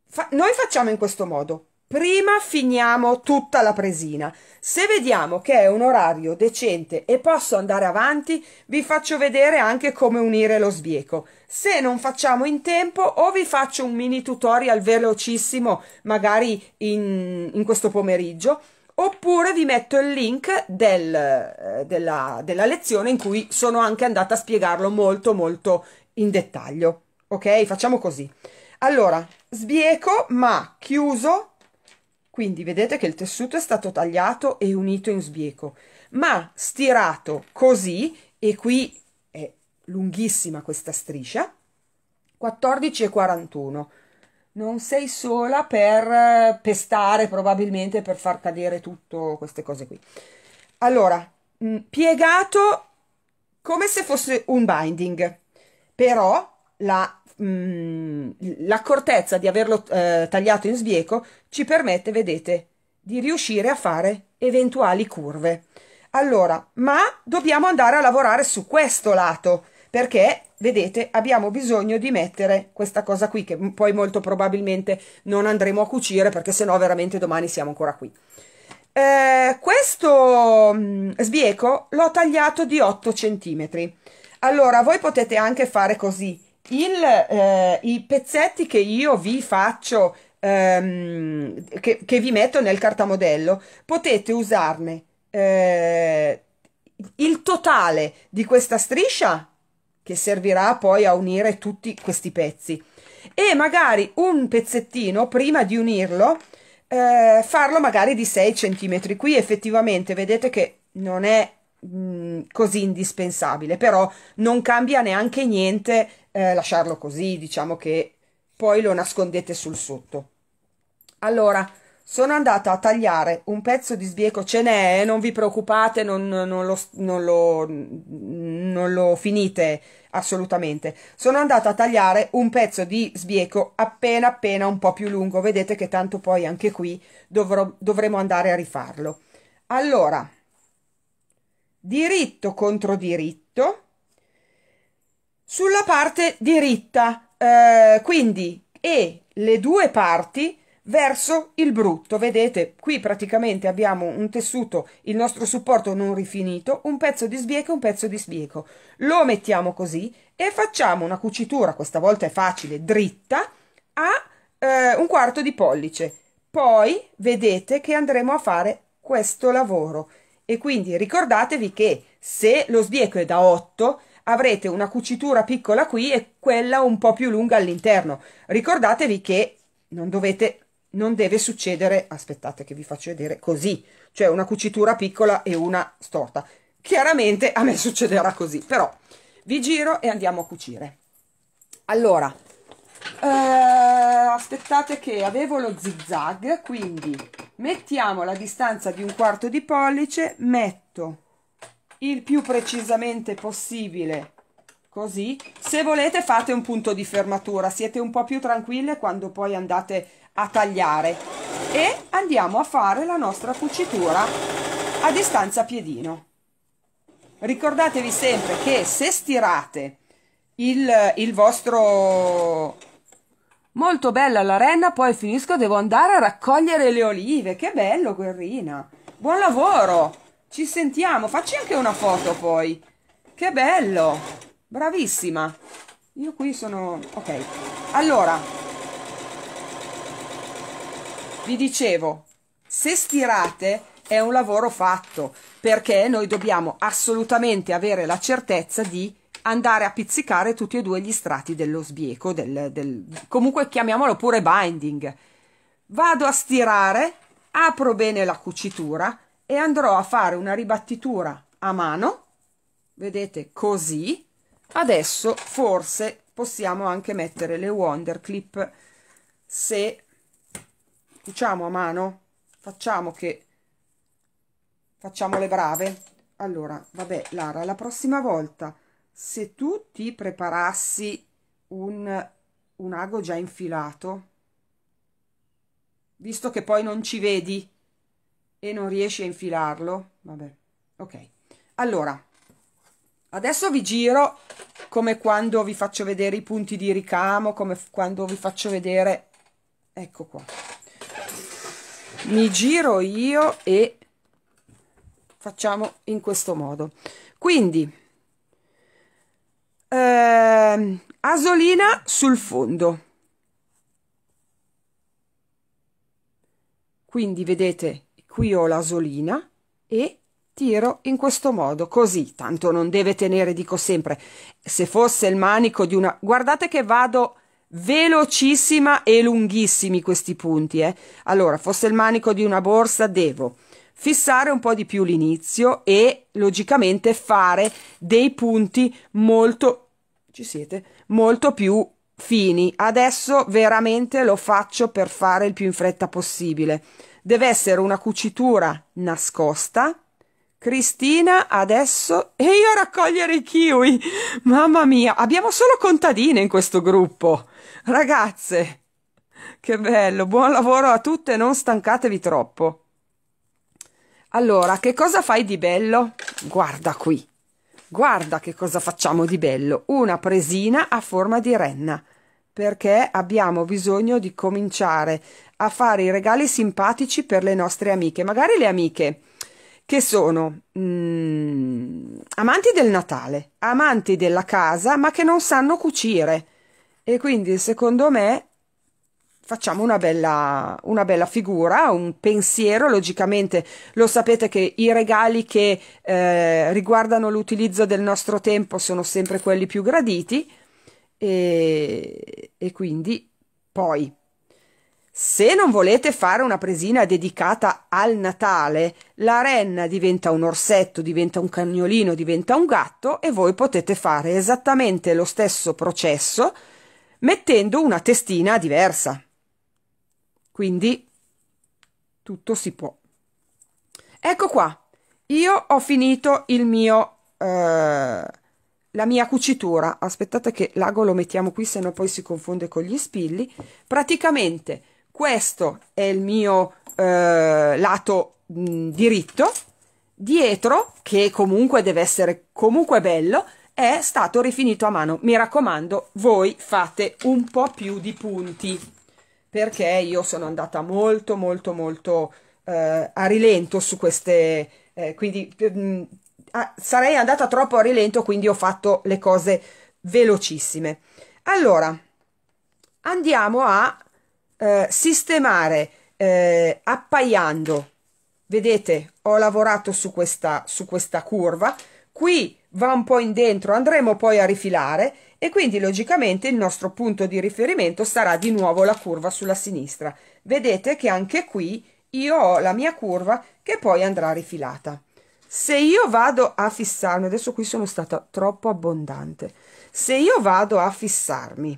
Fa noi facciamo in questo modo. Prima finiamo tutta la presina. Se vediamo che è un orario decente e posso andare avanti, vi faccio vedere anche come unire lo sbieco. Se non facciamo in tempo o vi faccio un mini tutorial velocissimo, magari in, in questo pomeriggio, oppure vi metto il link del, eh, della, della lezione in cui sono anche andata a spiegarlo molto molto in dettaglio, ok? Facciamo così. Allora, sbieco ma chiuso, quindi vedete che il tessuto è stato tagliato e unito in sbieco, ma stirato così, e qui è lunghissima questa striscia, 14,41. Non sei sola per eh, pestare probabilmente, per far cadere tutto queste cose qui. Allora, mm, piegato come se fosse un binding, però la, mh, mm, l'accortezza di averlo eh, tagliato in sbieco ci permette, vedete, di riuscire a fare eventuali curve. Allora, ma dobbiamo andare a lavorare su questo lato, perché vedete abbiamo bisogno di mettere questa cosa qui che poi molto probabilmente non andremo a cucire perché sennò veramente domani siamo ancora qui eh, questo mh, mm, sbieco l'ho tagliato di 8 centimetri allora, voi potete anche fare così. Il, eh, I pezzetti che io vi faccio, ehm, che, che, vi metto nel cartamodello, potete usarne eh, il totale di questa striscia, che servirà poi a unire tutti questi pezzi, e magari un pezzettino, prima di unirlo, eh, farlo magari di 6 cm. Qui effettivamente vedete che non è Mm, così indispensabile, però non cambia neanche niente eh, lasciarlo così, diciamo che poi lo nascondete sul sotto. Allora, sono andata a tagliare un pezzo di sbieco, ce n'è, eh, non vi preoccupate, non, non, lo, non, lo, non, lo, finite assolutamente. Sono andata a tagliare un pezzo di sbieco appena appena un po' più lungo, vedete che tanto poi anche qui dovrò, dovremo andare a rifarlo. Allora, diritto contro diritto sulla parte diritta, eh, quindi e le due parti verso il brutto. Vedete, qui praticamente abbiamo un tessuto, il nostro supporto non rifinito, un pezzo di sbieco e un pezzo di sbieco. Lo mettiamo così e facciamo una cucitura, questa volta è facile, dritta, a eh, un quarto di pollice. Poi vedete che andremo a fare questo lavoro. E quindi ricordatevi che se lo sbieco è da 8 avrete una cucitura piccola qui e quella un po' più lunga all'interno. Ricordatevi che non dovete non deve succedere, aspettate che vi faccio vedere così, cioè una cucitura piccola e una storta. Chiaramente a me succederà così, però vi giro e andiamo a cucire. Allora, eh, aspettate che avevo lo zigzag quindi mettiamo la distanza di un quarto di pollice metto il più precisamente possibile così se volete fate un punto di fermatura siete un po' più tranquille quando poi andate a tagliare e andiamo a fare la nostra cucitura a distanza piedino ricordatevi sempre che se stirate il, il vostro Molto bella la renna, poi finisco, devo andare a raccogliere le olive. Che bello, Guerrina. Buon lavoro. Ci sentiamo. Facci anche una foto poi. Che bello. Bravissima. Io qui sono... Ok. Allora. Vi dicevo, se stirate è un lavoro fatto perché noi dobbiamo assolutamente avere la certezza di andare a pizzicare tutti e due gli strati dello sbieco, del, del, comunque chiamiamolo pure binding. Vado a stirare, apro bene la cucitura e andrò a fare una ribattitura a mano, vedete così. Adesso forse possiamo anche mettere le Wonder Clip se diciamo a mano, facciamo che facciamo le brave. Allora, vabbè Lara, la prossima volta se tu ti preparassi un, un ago già infilato, visto che poi non ci vedi e non riesci a infilarlo, vabbè, ok. Allora, adesso vi giro come quando vi faccio vedere i punti di ricamo, come quando vi faccio vedere, ecco qua. Mi giro io e facciamo in questo modo. Quindi, eh, asolina sul fondo. Quindi vedete, qui ho l'asolina e tiro in questo modo, così, tanto non deve tenere, dico sempre, se fosse il manico di una... Guardate che vado velocissima e lunghissimi questi punti, eh? Allora, fosse il manico di una borsa, devo fissare un po' di più l'inizio e logicamente fare dei punti molto ci siete molto più fini adesso veramente lo faccio per fare il più in fretta possibile deve essere una cucitura nascosta Cristina adesso e io a raccogliere i kiwi mamma mia abbiamo solo contadine in questo gruppo ragazze che bello buon lavoro a tutte non stancatevi troppo allora, che cosa fai di bello? Guarda qui. Guarda che cosa facciamo di bello. Una presina a forma di renna. Perché abbiamo bisogno di cominciare a fare i regali simpatici per le nostre amiche. Magari le amiche che sono mm, amanti del Natale, amanti della casa, ma che non sanno cucire. E quindi, secondo me, facciamo una bella, una bella, figura, un pensiero, logicamente lo sapete che i regali che eh, riguardano l'utilizzo del nostro tempo sono sempre quelli più graditi e, e quindi poi se non volete fare una presina dedicata al Natale, la renna diventa un orsetto, diventa un cagnolino, diventa un gatto e voi potete fare esattamente lo stesso processo mettendo una testina diversa. Quindi tutto si può. Ecco qua, io ho finito il mio, eh, la mia cucitura. Aspettate che l'ago lo mettiamo qui, se no poi si confonde con gli spilli. Praticamente questo è il mio eh, lato mh, diritto. Dietro, che comunque deve essere comunque bello, è stato rifinito a mano. Mi raccomando, voi fate un po' più di punti perché io sono andata molto molto molto eh, a rilento su queste, eh, quindi mh, mm, a, sarei andata troppo a rilento, quindi ho fatto le cose velocissime. Allora, andiamo a eh, sistemare eh, appaiando. Vedete, ho lavorato su questa, su questa curva, qui va un po' in andremo poi a rifilare e quindi logicamente il nostro punto di riferimento sarà di nuovo la curva sulla sinistra. Vedete che anche qui io ho la mia curva che poi andrà rifilata. Se io vado a fissarmi, adesso qui sono stata troppo abbondante, se io vado a fissarmi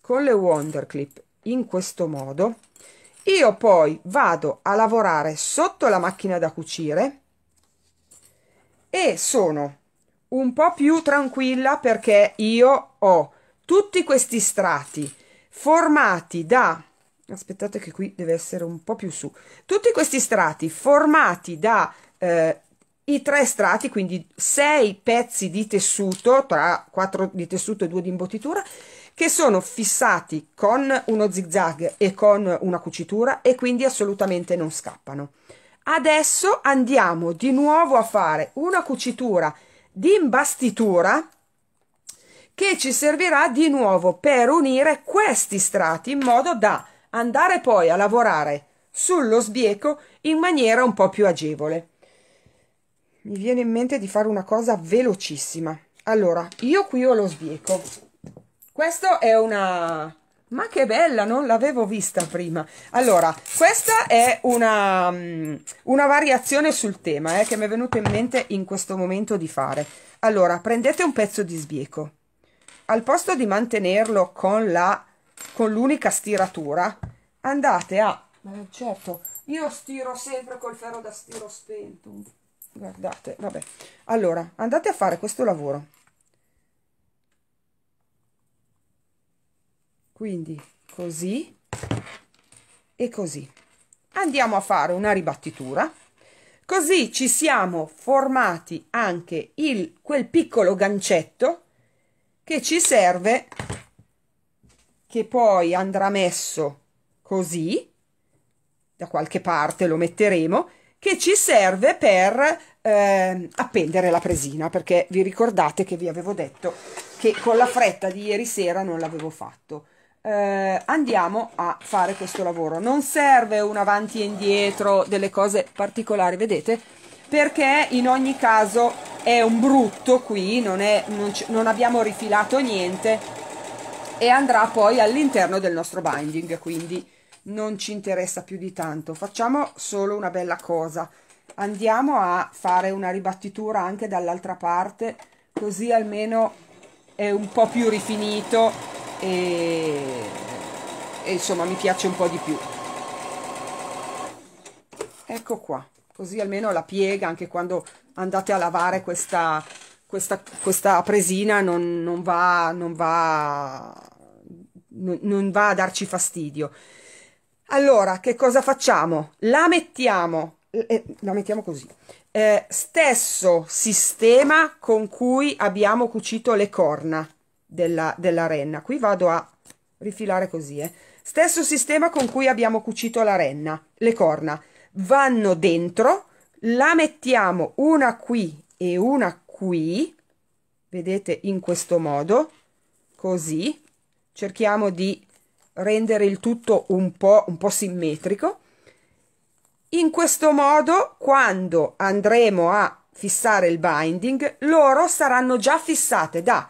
con le Wonder Clip in questo modo, io poi vado a lavorare sotto la macchina da cucire e sono un po' più tranquilla perché io ho tutti questi strati formati da aspettate che qui deve essere un po' più su tutti questi strati formati da eh, i tre strati quindi sei pezzi di tessuto tra quattro di tessuto e due di imbottitura che sono fissati con uno zigzag e con una cucitura e quindi assolutamente non scappano adesso andiamo di nuovo a fare una cucitura di imbastitura che ci servirà di nuovo per unire questi strati in modo da andare poi a lavorare sullo sbieco in maniera un po' più agevole. Mi viene in mente di fare una cosa velocissima. Allora, io qui ho lo sbieco. Questo è una ma che bella, non l'avevo vista prima. Allora, questa è una, mm, una variazione sul tema eh, che mi è venuto in mente in questo momento di fare. Allora, prendete un pezzo di sbieco. Al posto di mantenerlo con, con l'unica stiratura, andate a... Ma certo, io stiro sempre col ferro da stiro spento. Guardate, vabbè. Allora, andate a fare questo lavoro. quindi così e così andiamo a fare una ribattitura così ci siamo formati anche il quel piccolo gancetto che ci serve che poi andrà messo così da qualche parte lo metteremo che ci serve per eh, appendere la presina perché vi ricordate che vi avevo detto che con la fretta di ieri sera non l'avevo fatto eh, andiamo a fare questo lavoro. Non serve un avanti e indietro delle cose particolari, vedete? Perché in ogni caso è un brutto qui, non, è, non, non abbiamo rifilato niente e andrà poi all'interno del nostro binding, quindi non ci interessa più di tanto. Facciamo solo una bella cosa. Andiamo a fare una ribattitura anche dall'altra parte, così almeno è un po' più rifinito e, e insomma mi piace un po' di più ecco qua così almeno la piega anche quando andate a lavare questa, questa, questa presina non, non, va, non, va, non, va, a darci fastidio. Allora, che cosa facciamo? La mettiamo, eh, la mettiamo così, eh, stesso sistema con cui abbiamo cucito le corna della, della renna qui vado a rifilare così eh. stesso sistema con cui abbiamo cucito la renna le corna vanno dentro la mettiamo una qui e una qui vedete in questo modo così cerchiamo di rendere il tutto un po', un po simmetrico in questo modo quando andremo a fissare il binding loro saranno già fissate da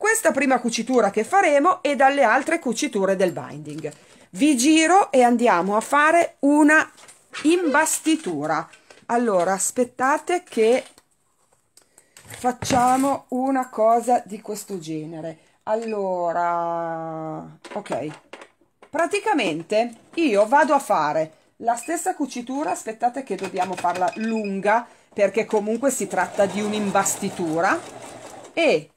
questa prima cucitura che faremo e dalle altre cuciture del binding vi giro e andiamo a fare una imbastitura allora aspettate che facciamo una cosa di questo genere allora ok praticamente io vado a fare la stessa cucitura aspettate che dobbiamo farla lunga perché comunque si tratta di un'imbastitura e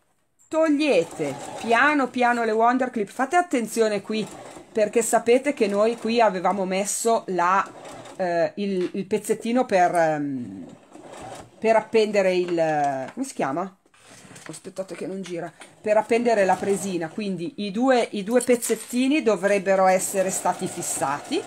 togliete piano piano le Wonder Clip, fate attenzione qui perché sapete che noi qui avevamo messo la, eh, il, il, pezzettino per, um, per appendere il... come si chiama? aspettate che non gira, per appendere la presina, quindi i due, i due pezzettini dovrebbero essere stati fissati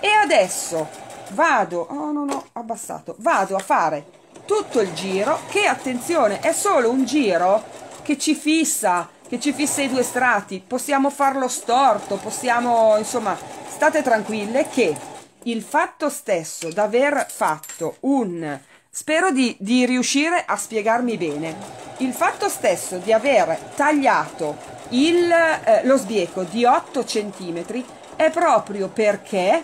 e adesso vado, oh non ho abbassato, vado a fare tutto il giro che attenzione è solo un giro che ci fissa, che ci fissa i due strati, possiamo farlo storto, possiamo, insomma, state tranquille che il fatto stesso d'aver fatto un, spero di, di riuscire a spiegarmi bene, il fatto stesso di aver tagliato il, eh, lo sbieco di 8 cm è proprio perché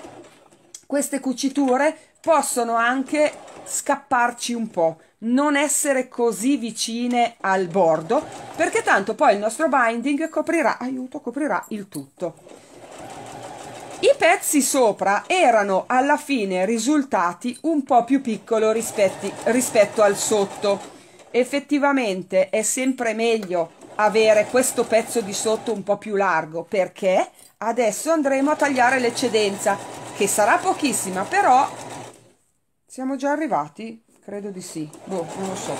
queste cuciture possono anche scapparci un po', non essere così vicine al bordo perché tanto poi il nostro binding coprirà, aiuto, coprirà il tutto. I pezzi sopra erano alla fine risultati un po' più piccoli rispetti, rispetto al sotto. Effettivamente è sempre meglio avere questo pezzo di sotto un po' più largo perché adesso andremo a tagliare l'eccedenza che sarà pochissima però siamo già arrivati credo di sì, boh, non lo so,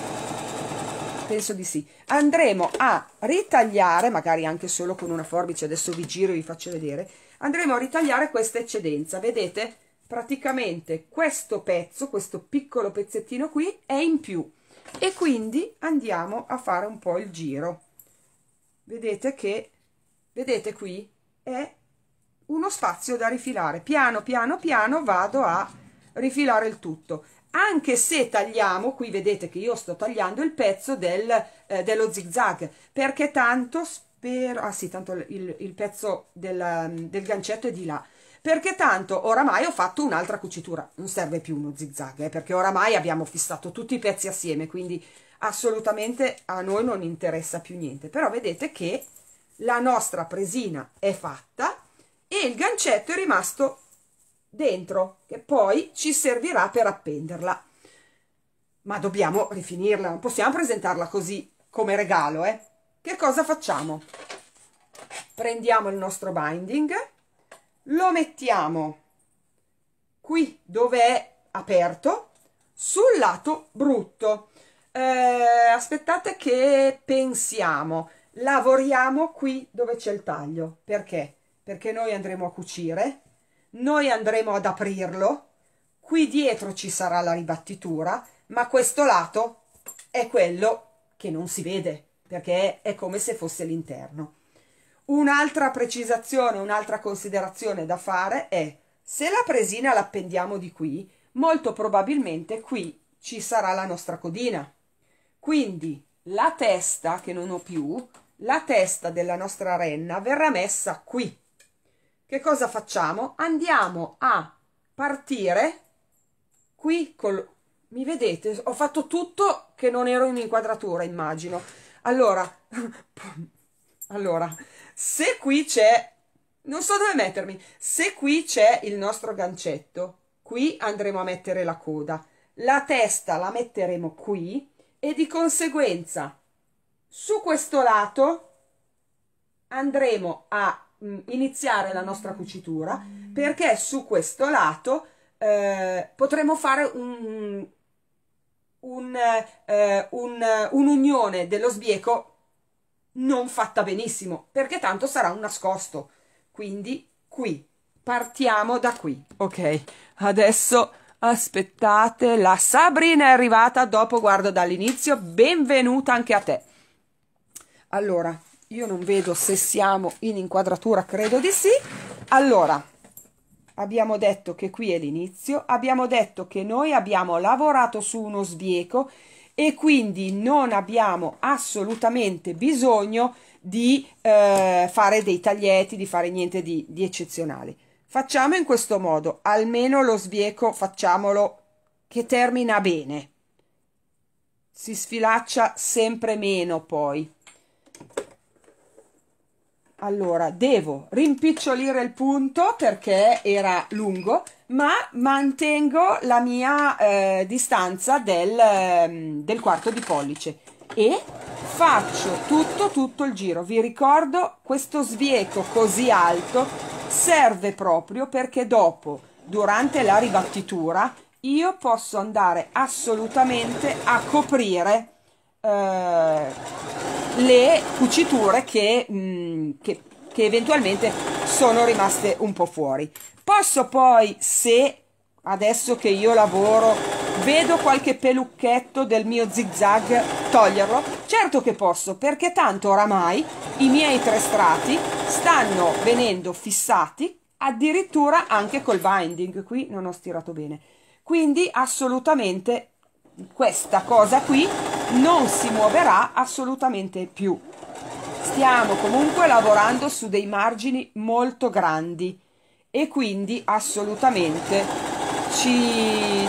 penso di sì. Andremo a ritagliare, magari anche solo con una forbice, adesso vi giro e vi faccio vedere, andremo a ritagliare questa eccedenza, vedete? Praticamente questo pezzo, questo piccolo pezzettino qui è in più e quindi andiamo a fare un po' il giro. Vedete che, vedete qui, è uno spazio da rifilare. Piano piano piano vado a rifilare il tutto anche se tagliamo, qui vedete che io sto tagliando il pezzo del, eh, dello zigzag, perché tanto spero, ah sì, tanto il, il pezzo del, mm, del, gancetto è di là, perché tanto oramai ho fatto un'altra cucitura, non serve più uno zigzag, eh, perché oramai abbiamo fissato tutti i pezzi assieme, quindi assolutamente a noi non interessa più niente, però vedete che la nostra presina è fatta e il gancetto è rimasto dentro che poi ci servirà per appenderla ma dobbiamo rifinirla non possiamo presentarla così come regalo eh. che cosa facciamo prendiamo il nostro binding lo mettiamo qui dove è aperto sul lato brutto eh, aspettate che pensiamo lavoriamo qui dove c'è il taglio perché perché noi andremo a cucire noi andremo ad aprirlo qui dietro ci sarà la ribattitura ma questo lato è quello che non si vede perché è come se fosse l'interno un'altra precisazione un'altra considerazione da fare è se la presina l'appendiamo di qui molto probabilmente qui ci sarà la nostra codina quindi la testa che non ho più la testa della nostra renna verrà messa qui che cosa facciamo? Andiamo a partire qui col... Mi vedete? Ho fatto tutto che non ero in inquadratura, immagino. Allora, allora se qui c'è... Non so dove mettermi. Se qui c'è il nostro gancetto, qui andremo a mettere la coda. La testa la metteremo qui e di conseguenza su questo lato andremo a Mm, iniziare la nostra cucitura perché su questo lato eh, potremo fare un, un, eh, un, eh, un'unione dello sbieco non fatta benissimo perché tanto sarà un nascosto quindi qui partiamo da qui ok adesso aspettate la Sabrina è arrivata dopo guardo dall'inizio benvenuta anche a te allora io non vedo se siamo in inquadratura credo di sì allora abbiamo detto che qui è l'inizio abbiamo detto che noi abbiamo lavorato su uno sbieco e quindi non abbiamo assolutamente bisogno di eh, fare dei taglietti di fare niente di, di eccezionale facciamo in questo modo almeno lo sbieco facciamolo che termina bene si sfilaccia sempre meno poi allora devo rimpicciolire il punto perché era lungo ma mantengo la mia eh, distanza del, ehm, del quarto di pollice e faccio tutto tutto il giro vi ricordo questo svieto così alto serve proprio perché dopo durante la ribattitura io posso andare assolutamente a coprire eh, le cuciture che, mh, mm, che, che eventualmente sono rimaste un po' fuori. Posso poi, se adesso che io lavoro vedo qualche pelucchetto del mio zigzag toglierlo? Certo che posso, perché tanto oramai i miei tre strati stanno venendo fissati addirittura anche col binding. Qui non ho stirato bene. Quindi assolutamente questa cosa qui non si muoverà assolutamente più. Stiamo comunque lavorando su dei margini molto grandi e quindi assolutamente ci,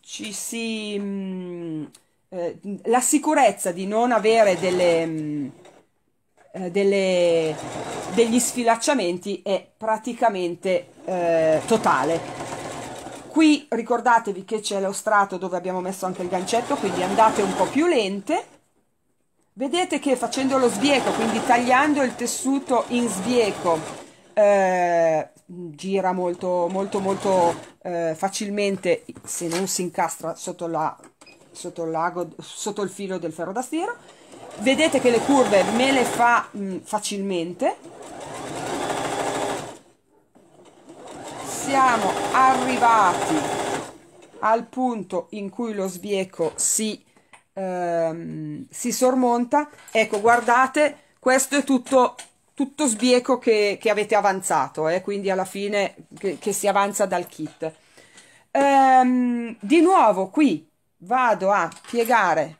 ci si... Mh, mm, eh, la sicurezza di non avere delle... Mh, mm, eh, delle, degli sfilacciamenti è praticamente eh, totale qui ricordatevi che c'è lo strato dove abbiamo messo anche il gancetto quindi andate un po' più lente vedete che facendo lo sbieco quindi tagliando il tessuto in sbieco eh, gira molto molto molto eh, facilmente se non si incastra sotto, la, sotto, lago, sotto il filo del ferro da stiro vedete che le curve me le fa mh, mm, facilmente siamo arrivati al punto in cui lo sbieco si, ehm, si sormonta, ecco guardate, questo è tutto, tutto sbieco che, che, avete avanzato, eh, quindi alla fine che, che si avanza dal kit. Ehm, di nuovo qui vado a piegare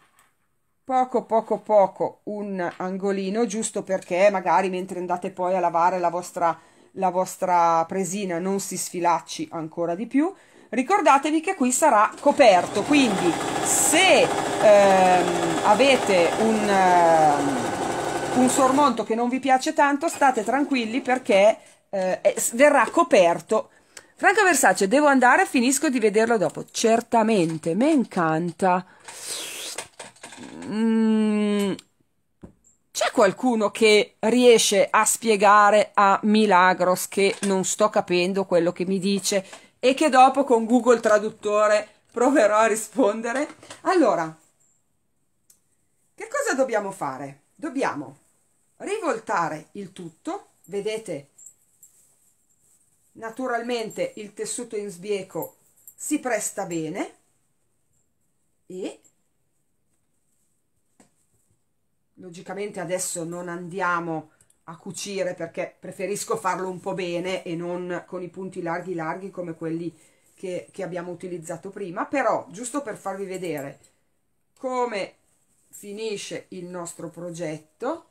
poco poco poco un angolino giusto perché magari mentre andate poi a lavare la vostra la vostra presina non si sfilacci ancora di più ricordatevi che qui sarà coperto quindi se ehm, avete un, ehm, un, sormonto che non vi piace tanto state tranquilli perché eh, verrà coperto Franca Versace devo andare finisco di vederlo dopo certamente mi incanta mm, c'è qualcuno che riesce a spiegare a Milagros che non sto capendo quello che mi dice e che dopo con Google Traduttore proverò a rispondere? Allora, che cosa dobbiamo fare? Dobbiamo rivoltare il tutto, vedete naturalmente il tessuto in sbieco si presta bene e logicamente adesso non andiamo a cucire perché preferisco farlo un po' bene e non con i punti larghi larghi come quelli che, che abbiamo utilizzato prima però giusto per farvi vedere come finisce il nostro progetto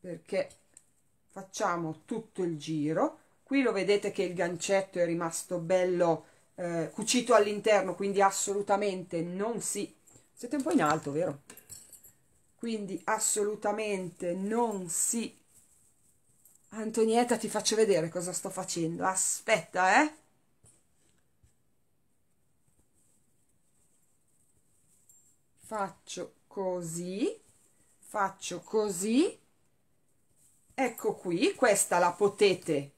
perché facciamo tutto il giro qui lo vedete che il gancetto è rimasto bello eh, cucito all'interno quindi assolutamente non si siete un po' in alto vero? quindi assolutamente non si Antonietta ti faccio vedere cosa sto facendo aspetta eh faccio così faccio così ecco qui questa la potete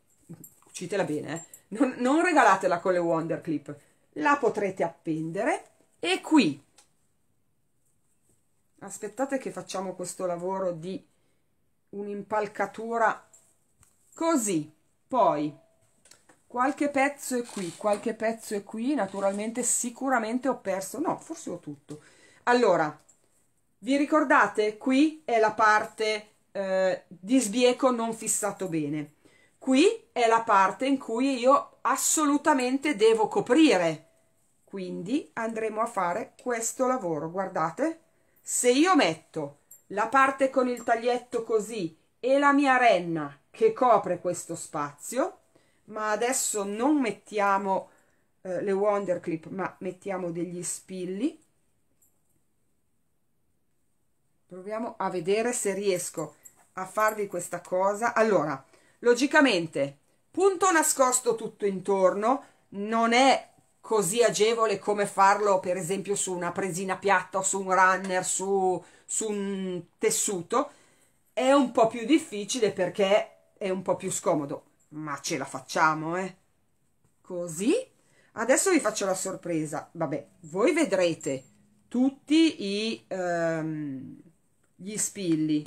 cucitela bene eh? non, non regalatela con le wonder clip la potrete appendere e qui aspettate che facciamo questo lavoro di un'impalcatura così poi qualche pezzo è qui qualche pezzo è qui naturalmente sicuramente ho perso no forse ho tutto allora vi ricordate qui è la parte eh, di sbieco non fissato bene qui è la parte in cui io assolutamente devo coprire quindi andremo a fare questo lavoro guardate se io metto la parte con il taglietto così e la mia renna che copre questo spazio, ma adesso non mettiamo eh, le Wonder Clip, ma mettiamo degli spilli. Proviamo a vedere se riesco a farvi questa cosa. Allora, logicamente, punto nascosto tutto intorno, non è così agevole come farlo per esempio su una presina piatta o su un runner, su, su un tessuto, è un po' più difficile perché è un po' più scomodo, ma ce la facciamo, eh? Così. Adesso vi faccio la sorpresa, vabbè, voi vedrete tutti i, um, gli spilli,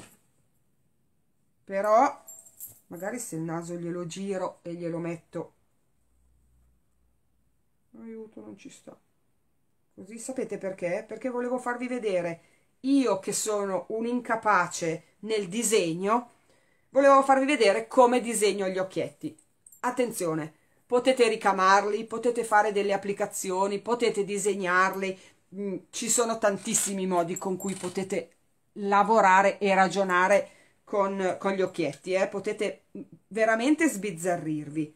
però magari se il naso glielo giro e glielo metto aiuto non ci sta così sapete perché? perché volevo farvi vedere io che sono un incapace nel disegno volevo farvi vedere come disegno gli occhietti attenzione potete ricamarli potete fare delle applicazioni potete disegnarli mm, ci sono tantissimi modi con cui potete lavorare e ragionare con, con gli occhietti eh? potete veramente sbizzarrirvi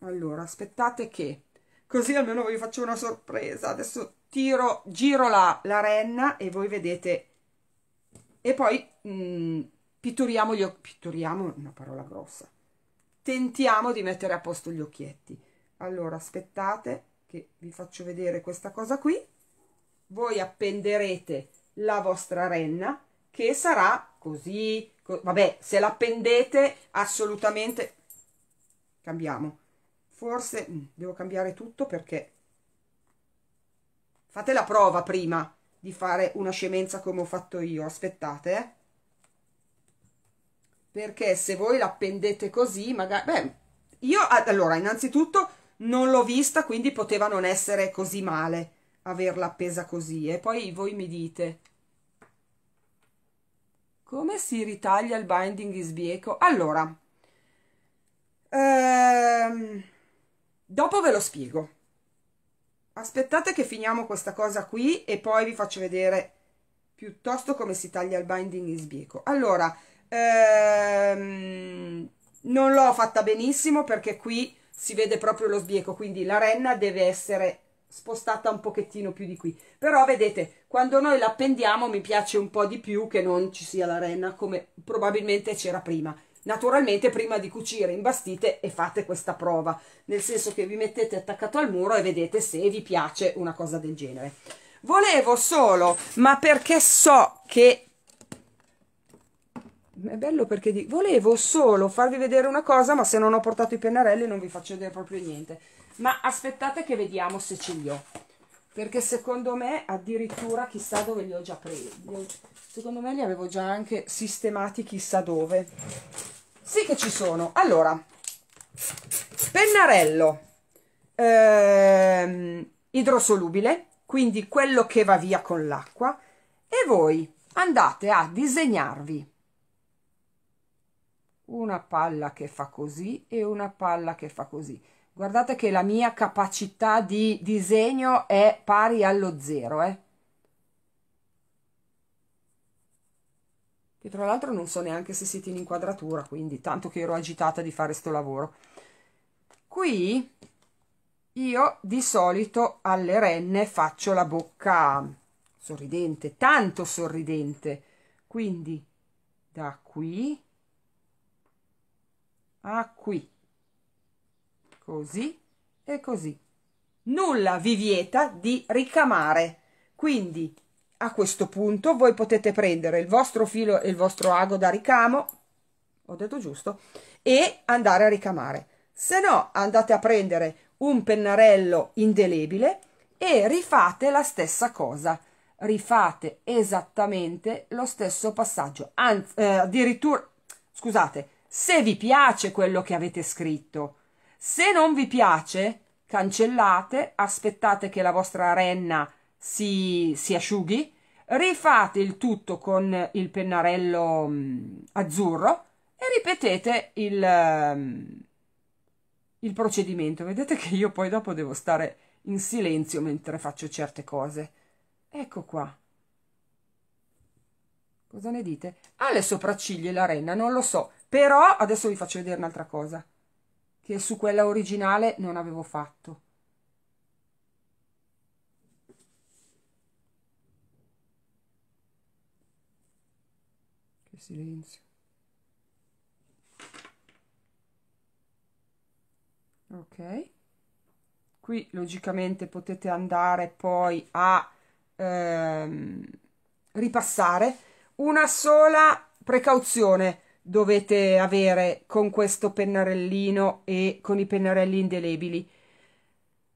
allora aspettate che così almeno vi faccio una sorpresa. Adesso tiro, giro la, la renna e voi vedete. E poi mh, mm, pitturiamo gli occhietti Pitturiamo, una parola grossa. Tentiamo di mettere a posto gli occhietti. Allora, aspettate che vi faccio vedere questa cosa qui. Voi appenderete la vostra renna che sarà così. Co vabbè, se la appendete assolutamente... Cambiamo forse mm, devo cambiare tutto perché fate la prova prima di fare una scemenza come ho fatto io aspettate eh? perché se voi l'appendete così magari beh io allora innanzitutto non l'ho vista quindi poteva non essere così male averla appesa così e poi voi mi dite come si ritaglia il binding isbieco allora ehm, Dopo ve lo spiego. Aspettate che finiamo questa cosa qui e poi vi faccio vedere piuttosto come si taglia il binding in sbieco. Allora, ehm, non l'ho fatta benissimo perché qui si vede proprio lo sbieco, quindi la renna deve essere spostata un pochettino più di qui. Però vedete, quando noi l'appendiamo mi piace un po' di più che non ci sia la renna come probabilmente c'era prima. Naturalmente prima di cucire imbastite e fate questa prova, nel senso che vi mettete attaccato al muro e vedete se vi piace una cosa del genere. Volevo solo, ma perché so che è bello perché di... volevo solo farvi vedere una cosa, ma se non ho portato i pennarelli non vi faccio vedere proprio niente. Ma aspettate che vediamo se ce li ho. Perché secondo me addirittura chissà dove li ho già presi. Secondo me li avevo già anche sistemati chissà dove. Sì che ci sono. Allora, pennarello ehm, idrosolubile, quindi quello che va via con l'acqua, e voi andate a disegnarvi una palla che fa così e una palla che fa così. Guardate che la mia capacità di disegno è pari allo zero, eh? e tra l'altro non so neanche se siete in inquadratura, quindi tanto che ero agitata di fare sto lavoro. Qui io di solito alle renne faccio la bocca sorridente, tanto sorridente, quindi da qui a qui, così e così. Nulla vi vieta di ricamare, quindi a questo punto voi potete prendere il vostro filo e il vostro ago da ricamo ho detto giusto e andare a ricamare se no andate a prendere un pennarello indelebile e rifate la stessa cosa rifate esattamente lo stesso passaggio anzi eh, addirittura scusate se vi piace quello che avete scritto se non vi piace cancellate aspettate che la vostra renna si, si asciughi, rifate il tutto con il pennarello mh, mm, azzurro e ripetete il, mh, mm, il procedimento. Vedete che io poi dopo devo stare in silenzio mentre faccio certe cose. Ecco qua. Cosa ne dite? Ha le sopracciglia la renna, non lo so. Però adesso vi faccio vedere un'altra cosa che su quella originale non avevo fatto. il silenzio. Ok. Qui logicamente potete andare poi a ehm, ripassare. Una sola precauzione dovete avere con questo pennarellino e con i pennarelli indelebili.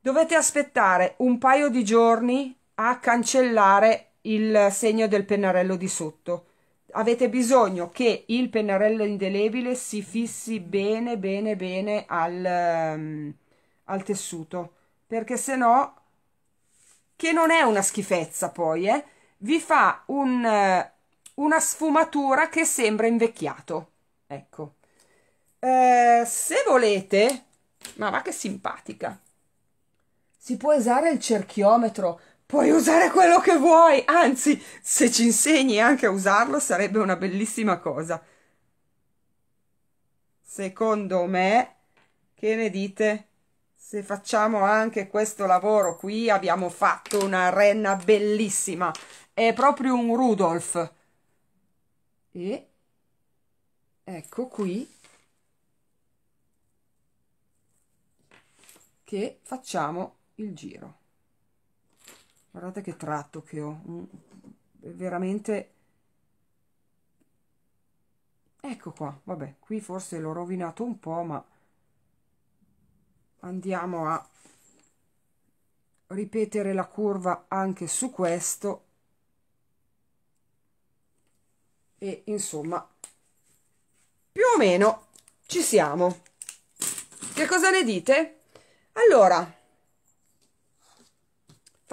Dovete aspettare un paio di giorni a cancellare il segno del pennarello di sotto avete bisogno che il pennarello indelebile si fissi bene bene bene al, um, al tessuto perché se no che non è una schifezza poi eh, vi fa un, eh, una sfumatura che sembra invecchiato ecco uh, se volete ma va che simpatica si può usare il cerchiometro Puoi usare quello che vuoi, anzi, se ci insegni anche a usarlo sarebbe una bellissima cosa. Secondo me, che ne dite? Se facciamo anche questo lavoro qui, abbiamo fatto una renna bellissima. È proprio un Rudolf. E ecco qui che facciamo il giro guardate che tratto che ho mm, veramente ecco qua vabbè qui forse l'ho rovinato un po ma andiamo a ripetere la curva anche su questo e insomma più o meno ci siamo che cosa ne dite allora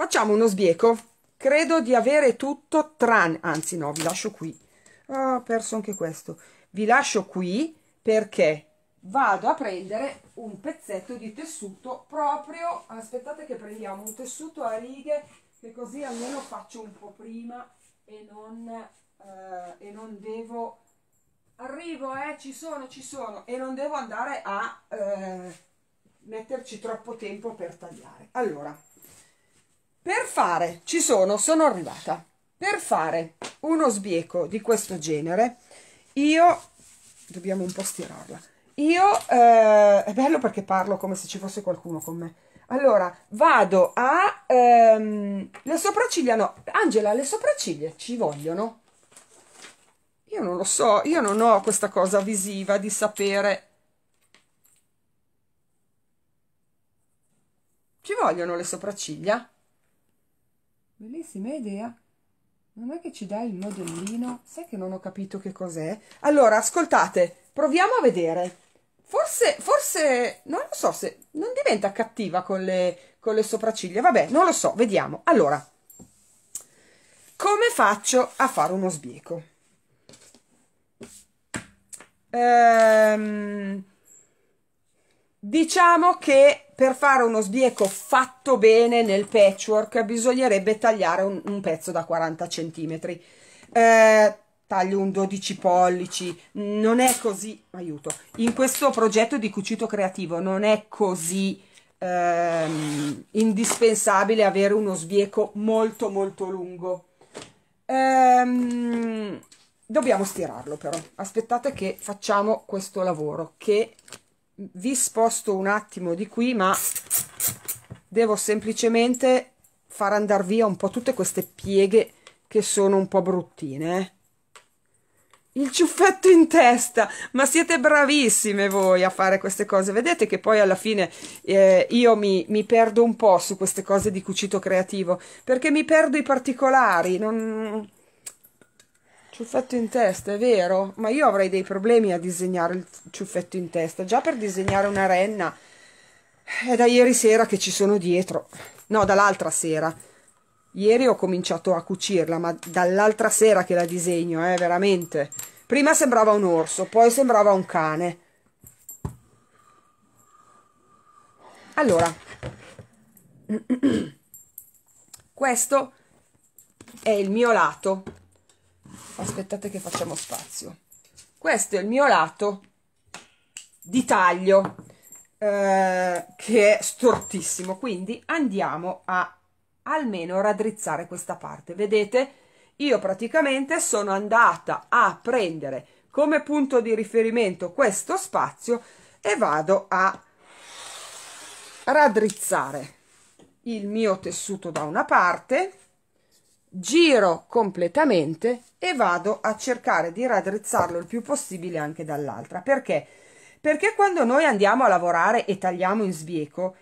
facciamo uno sbieco credo di avere tutto tranne anzi no vi lascio qui oh, ho perso anche questo vi lascio qui perché vado a prendere un pezzetto di tessuto proprio aspettate che prendiamo un tessuto a righe che così almeno faccio un po' prima e non, eh, e non devo arrivo eh ci sono ci sono e non devo andare a eh, metterci troppo tempo per tagliare allora per fare, ci sono, sono arrivata. Per fare uno sbieco di questo genere, io, dobbiamo un po' stirarla, io, eh, è bello perché parlo come se ci fosse qualcuno con me. Allora, vado a, ehm, le sopracciglia no, Angela, le sopracciglia ci vogliono? Io non lo so, io non ho questa cosa visiva di sapere. Ci vogliono le sopracciglia? Bellissima idea. Non è che ci dai il modellino? Sai che non ho capito che cos'è? Allora, ascoltate, proviamo a vedere. Forse, forse, non lo so se non diventa cattiva con le, con le sopracciglia. Vabbè, non lo so, vediamo. Allora, come faccio a fare uno sbieco? Ehm, Diciamo che per fare uno sbieco fatto bene nel patchwork bisognerebbe tagliare un, un pezzo da 40 cm. Eh, taglio un 12 pollici, non è così, aiuto, in questo progetto di cucito creativo non è così ehm, indispensabile avere uno sbieco molto molto lungo. Ehm, dobbiamo stirarlo però, aspettate che facciamo questo lavoro che vi sposto un attimo di qui ma devo semplicemente far andare via un po' tutte queste pieghe che sono un po' bruttine eh. il ciuffetto in testa ma siete bravissime voi a fare queste cose vedete che poi alla fine eh, io mi, mi, perdo un po' su queste cose di cucito creativo perché mi perdo i particolari non Ciuffetto in testa, è vero, ma io avrei dei problemi a disegnare il ciuffetto in testa, già per disegnare una renna è da ieri sera che ci sono dietro, no dall'altra sera, ieri ho cominciato a cucirla, ma dall'altra sera che la disegno, eh, veramente, prima sembrava un orso, poi sembrava un cane. Allora, questo è il mio lato aspettate che facciamo spazio questo è il mio lato di taglio eh, che è stortissimo quindi andiamo a almeno raddrizzare questa parte vedete io praticamente sono andata a prendere come punto di riferimento questo spazio e vado a raddrizzare il mio tessuto da una parte giro completamente e vado a cercare di raddrizzarlo il più possibile anche dall'altra. Perché? Perché quando noi andiamo a lavorare e tagliamo in sbieco,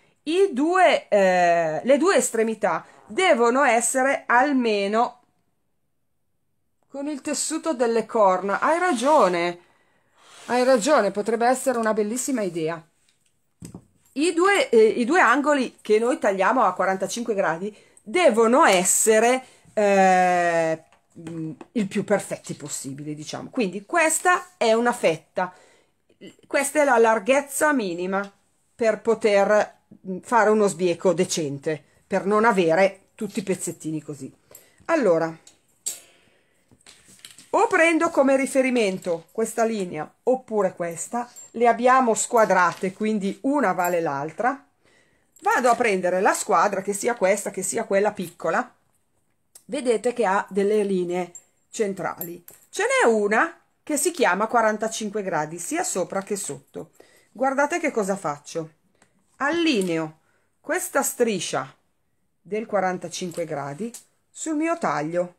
due, eh, le due estremità devono essere almeno con il tessuto delle corna. Hai ragione, hai ragione, potrebbe essere una bellissima idea. I due, eh, I due angoli che noi tagliamo a 45 gradi devono essere eh, mm, il più perfetti possibile, diciamo. Quindi questa è una fetta, questa è la larghezza minima per poter mm, fare uno sbieco decente, per non avere tutti i pezzettini così. Allora, o prendo come riferimento questa linea oppure questa, le abbiamo squadrate, quindi una vale l'altra, vado a prendere la squadra che sia questa, che sia quella piccola, vedete che ha delle linee centrali. Ce n'è una che si chiama 45 gradi, sia sopra che sotto. Guardate che cosa faccio. Allineo questa striscia del 45 gradi sul mio taglio,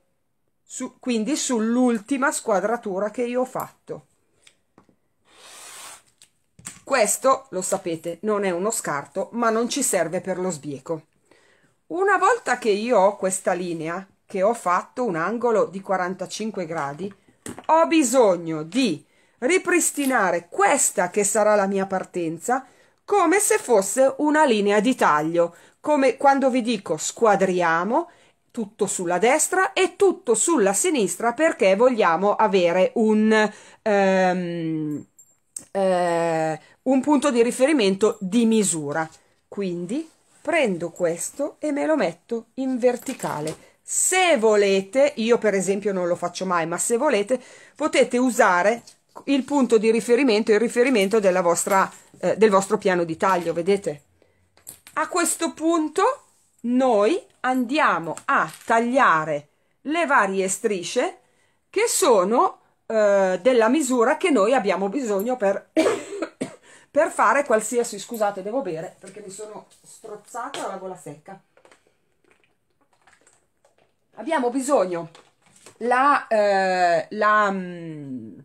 su, quindi sull'ultima squadratura che io ho fatto. Questo, lo sapete, non è uno scarto, ma non ci serve per lo sbieco. Una volta che io ho questa linea, che ho fatto un angolo di 45 gradi, ho bisogno di ripristinare questa che sarà la mia partenza come se fosse una linea di taglio, come quando vi dico squadriamo tutto sulla destra e tutto sulla sinistra perché vogliamo avere un, um, eh, un punto di riferimento di misura. Quindi prendo questo e me lo metto in verticale se volete, io per esempio non lo faccio mai, ma se volete potete usare il punto di riferimento, il riferimento della vostra, eh, del vostro piano di taglio, vedete? A questo punto noi andiamo a tagliare le varie strisce che sono eh, della misura che noi abbiamo bisogno per, per fare qualsiasi, scusate devo bere perché mi sono strozzata la gola secca abbiamo bisogno la, eh, la mh, mm,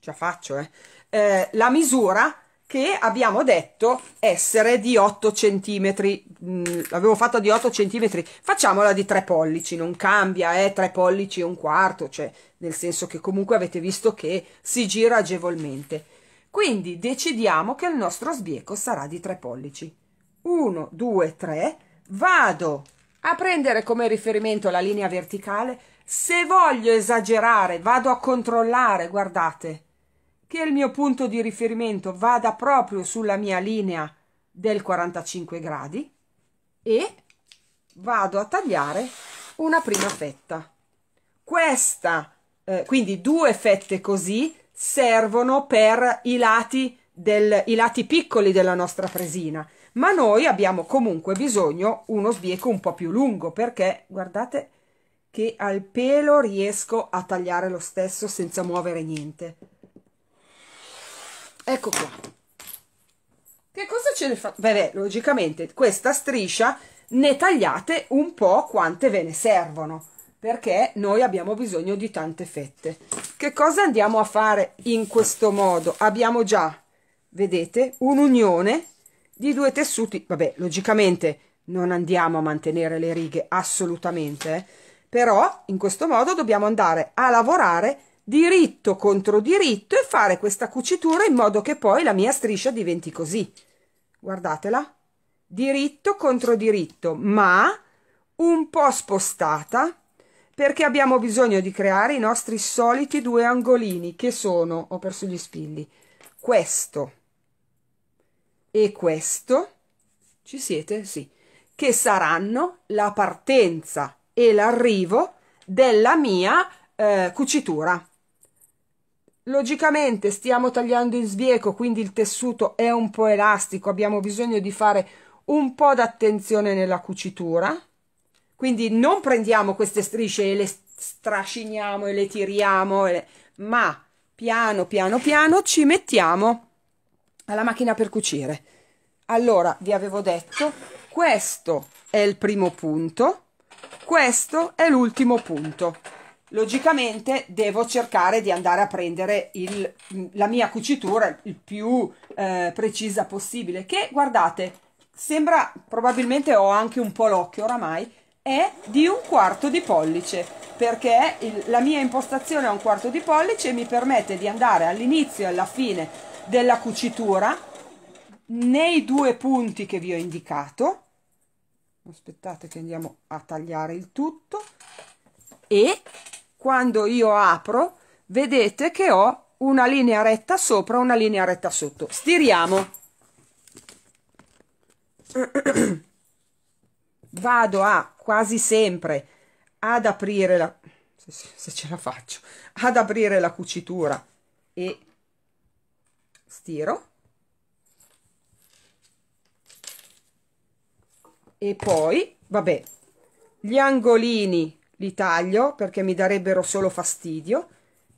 ce faccio eh, eh, la misura che abbiamo detto essere di 8 cm mm, l'avevo fatta di 8 cm facciamola di 3 pollici non cambia è eh, 3 pollici e un quarto cioè nel senso che comunque avete visto che si gira agevolmente quindi decidiamo che il nostro sbieco sarà di 3 pollici 1 2 3 vado a prendere come riferimento la linea verticale, se voglio esagerare vado a controllare, guardate, che il mio punto di riferimento vada proprio sulla mia linea del 45 gradi e vado a tagliare una prima fetta. Questa, eh, quindi due fette così, servono per i lati, del, i lati piccoli della nostra presina ma noi abbiamo comunque bisogno uno sbieco un po' più lungo perché guardate che al pelo riesco a tagliare lo stesso senza muovere niente ecco qua che cosa ce ne fa? Beh, logicamente questa striscia ne tagliate un po' quante ve ne servono perché noi abbiamo bisogno di tante fette. Che cosa andiamo a fare in questo modo? Abbiamo già, vedete, un'unione di due tessuti, vabbè, logicamente non andiamo a mantenere le righe assolutamente, eh? però in questo modo dobbiamo andare a lavorare diritto contro diritto e fare questa cucitura in modo che poi la mia striscia diventi così. Guardatela, diritto contro diritto, ma un po' spostata perché abbiamo bisogno di creare i nostri soliti due angolini che sono, ho perso gli spilli, questo e questo, ci siete? Sì, che saranno la partenza e l'arrivo della mia eh, cucitura. Logicamente stiamo tagliando in sbieco, quindi il tessuto è un po' elastico, abbiamo bisogno di fare un po' d'attenzione nella cucitura. Quindi non prendiamo queste strisce e le strasciniamo e le tiriamo, e le... ma piano piano piano ci mettiamo alla macchina per cucire. Allora, vi avevo detto, questo è il primo punto, questo è l'ultimo punto. Logicamente devo cercare di andare a prendere il, la mia cucitura il più eh, precisa possibile, che guardate, sembra, probabilmente ho anche un po' l'occhio oramai, è di un quarto di pollice, perché il, la mia impostazione a un quarto di pollice mi permette di andare all'inizio e alla fine della cucitura nei due punti che vi ho indicato aspettate che andiamo a tagliare il tutto e quando io apro vedete che ho una linea retta sopra una linea retta sotto stiriamo vado a quasi sempre ad aprire la se, ce la faccio ad aprire la cucitura e stiro e poi vabbè gli angolini li taglio perché mi darebbero solo fastidio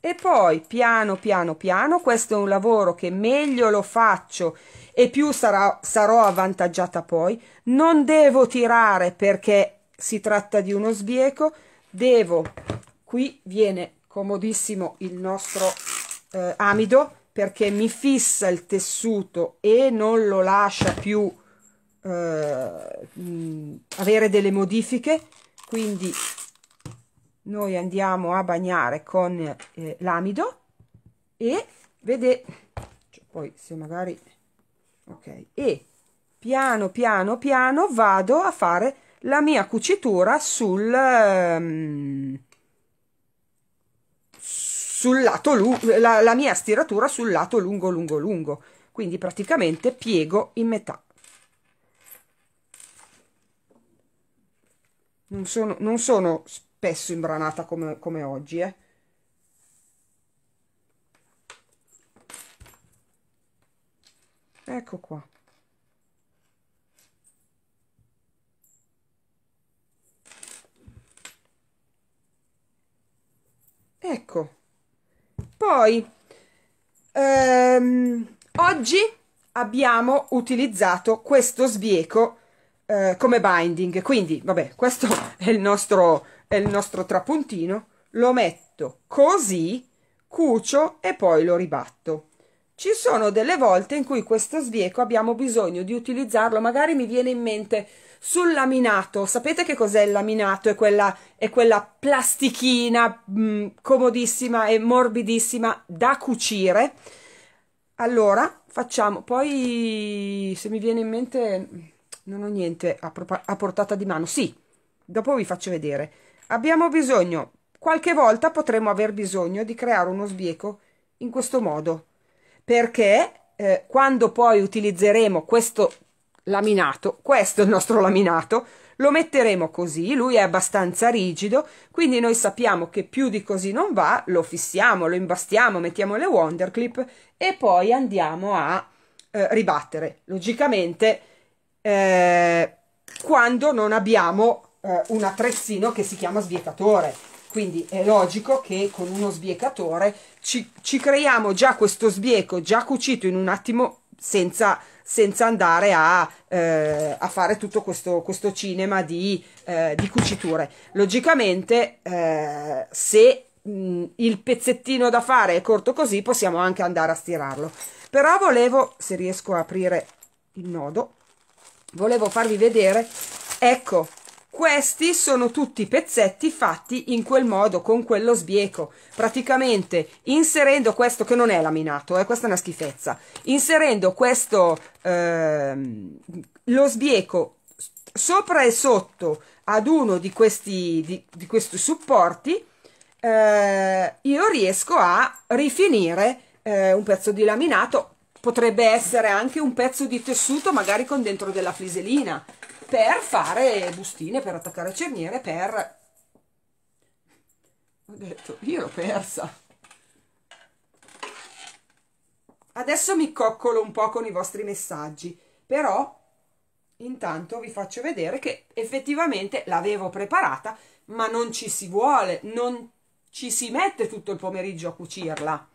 e poi piano piano piano questo è un lavoro che meglio lo faccio e più sarà, sarò avvantaggiata poi non devo tirare perché si tratta di uno sbieco devo qui viene comodissimo il nostro eh, amido perché mi fissa il tessuto e non lo lascia più eh, avere delle modifiche quindi noi andiamo a bagnare con eh, l'amido e vedete cioè, poi se magari ok e piano piano piano vado a fare la mia cucitura sul um, sul lato lungo la, la mia stiratura sul lato lungo lungo lungo quindi praticamente piego in metà non sono, non sono spesso imbranata come, come oggi eh. ecco qua ecco poi ehm, oggi abbiamo utilizzato questo sbieco eh, come binding quindi vabbè questo è il nostro è il nostro trapuntino lo metto così cucio e poi lo ribatto ci sono delle volte in cui questo sbieco abbiamo bisogno di utilizzarlo magari mi viene in mente sul laminato, sapete che cos'è il laminato? È quella, è quella plastichina mh, mm, comodissima e morbidissima da cucire. Allora, facciamo, poi se mi viene in mente, non ho niente a, a portata di mano. Sì, dopo vi faccio vedere. Abbiamo bisogno, qualche volta potremo aver bisogno di creare uno sbieco in questo modo, perché eh, quando poi utilizzeremo questo laminato, questo è il nostro laminato, lo metteremo così, lui è abbastanza rigido, quindi noi sappiamo che più di così non va, lo fissiamo, lo imbastiamo, mettiamo le wonder clip e poi andiamo a eh, ribattere. Logicamente eh, quando non abbiamo eh, un attrezzino che si chiama sviecatore. Quindi è logico che con uno sbiecatore ci, ci creiamo già questo sbieco già cucito in un attimo senza senza andare a, eh, a fare tutto questo, questo cinema di, eh, di, cuciture. Logicamente, eh, se mh, il pezzettino da fare è corto così, possiamo anche andare a stirarlo. Però volevo, se riesco a aprire il nodo, volevo farvi vedere, ecco, questi sono tutti pezzetti fatti in quel modo, con quello sbieco, praticamente inserendo questo, che non è laminato, eh, questa è una schifezza, inserendo questo, ehm, lo sbieco sopra e sotto ad uno di questi, di, di questi supporti, eh, io riesco a rifinire eh, un pezzo di laminato, potrebbe essere anche un pezzo di tessuto magari con dentro della fliselina, per fare bustine, per attaccare cerniere, per... Ho detto, io l'ho persa. Adesso mi coccolo un po' con i vostri messaggi, però intanto vi faccio vedere che effettivamente l'avevo preparata, ma non ci si vuole, non ci si mette tutto il pomeriggio a cucirla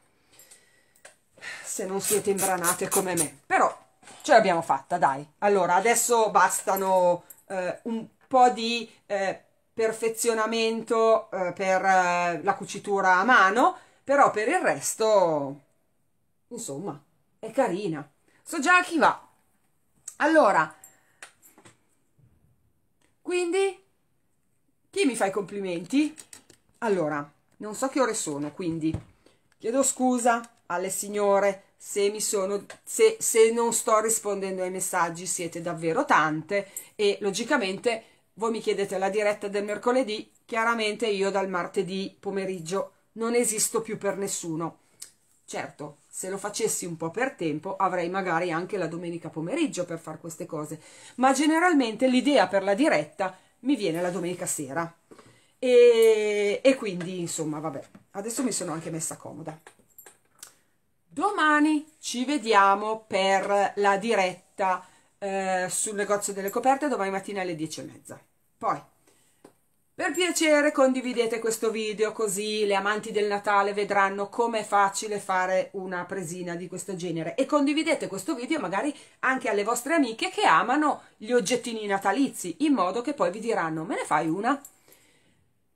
se non siete imbranate come me. Però ce l'abbiamo fatta, dai. Allora, adesso bastano eh, un po' di eh, perfezionamento eh, per eh, la cucitura a mano, però per il resto, insomma, è carina. So già a chi va. Allora, quindi, chi mi fa i complimenti? Allora, non so che ore sono, quindi chiedo scusa alle signore se, sono, se, se non sto rispondendo ai messaggi siete davvero tante e logicamente voi mi chiedete la diretta del mercoledì, chiaramente io dal martedì pomeriggio non esisto più per nessuno. Certo, se lo facessi un po' per tempo avrei magari anche la domenica pomeriggio per fare queste cose, ma generalmente l'idea per la diretta mi viene la domenica sera. E, e quindi, insomma, vabbè, adesso mi sono anche messa comoda. Domani ci vediamo per la diretta eh, sul negozio delle coperte domani mattina alle 10 e mezza Poi, per piacere condividete questo video così le amanti del Natale vedranno com'è facile fare una presina di questo genere e condividete questo video magari anche alle vostre amiche che amano gli oggettini natalizi in modo che poi vi diranno me ne fai una?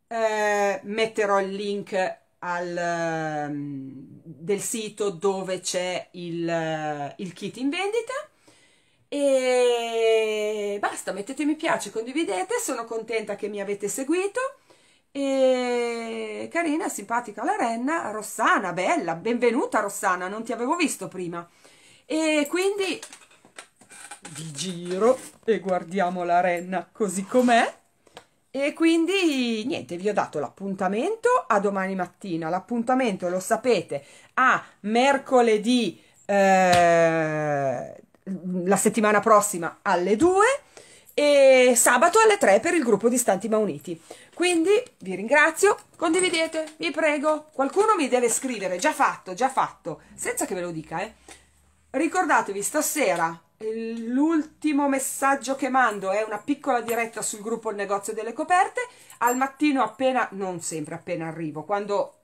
Eh, metterò il link al, ehm, del sito dove c'è il, il kit in vendita e basta, mettete mi piace, condividete, sono contenta che mi avete seguito e carina, simpatica la renna, Rossana, bella, benvenuta Rossana, non ti avevo visto prima e quindi vi giro e guardiamo la renna così com'è e quindi niente, vi ho dato l'appuntamento a domani mattina. L'appuntamento lo sapete a mercoledì eh, la settimana prossima alle 2 e sabato alle 3 per il gruppo di Stanti Ma Uniti. Quindi vi ringrazio, condividete, vi prego. Qualcuno mi deve scrivere, già fatto, già fatto, senza che ve lo dica, eh. Ricordatevi stasera l'ultimo messaggio che mando è una piccola diretta sul gruppo Il negozio delle coperte. Al mattino appena, non sempre appena arrivo, quando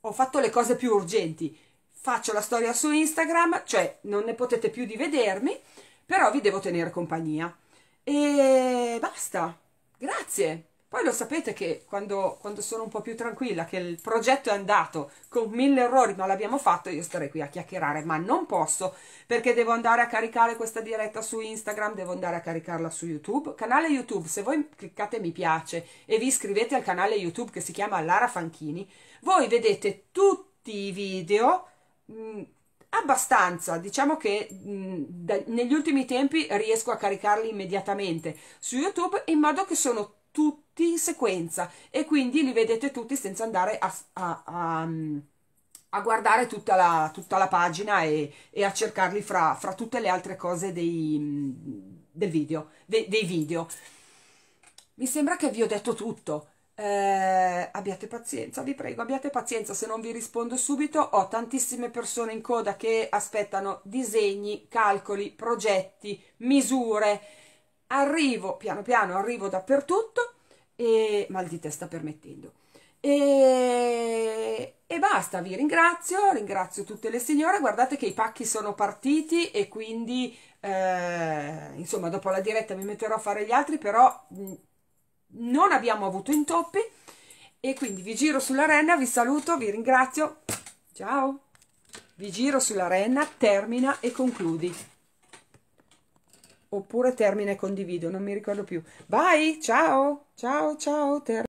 ho fatto le cose più urgenti, faccio la storia su Instagram, cioè non ne potete più di vedermi, però vi devo tenere compagnia. E basta. Grazie. Poi lo sapete che quando, quando, sono un po' più tranquilla, che il progetto è andato con mille errori, ma l'abbiamo fatto, io starei qui a chiacchierare, ma non posso perché devo andare a caricare questa diretta su Instagram, devo andare a caricarla su YouTube. Canale YouTube, se voi cliccate mi piace e vi iscrivete al canale YouTube che si chiama Lara Fanchini, voi vedete tutti i video. Mh, mm, abbastanza, diciamo che mh, mm, da, negli ultimi tempi riesco a caricarli immediatamente su YouTube in modo che sono tutti in sequenza e quindi li vedete tutti senza andare a, a, a, mm, a guardare tutta la, tutta la pagina e, e, a cercarli fra, fra tutte le altre cose dei, mm, del video, de, dei video. Mi sembra che vi ho detto tutto. Eh, abbiate pazienza, vi prego, abbiate pazienza se non vi rispondo subito. Ho tantissime persone in coda che aspettano disegni, calcoli, progetti, misure arrivo, piano piano arrivo dappertutto, e mal di testa permettendo. E, e basta, vi ringrazio, ringrazio tutte le signore, guardate che i pacchi sono partiti e quindi eh, insomma dopo la diretta mi metterò a fare gli altri, però mm, non abbiamo avuto intoppi e quindi vi giro sulla renna, vi saluto, vi ringrazio, ciao! Vi giro sulla renna, termina e concludi oppure termine condivido, non mi ricordo più. Vai, ciao, ciao, ciao. Ter-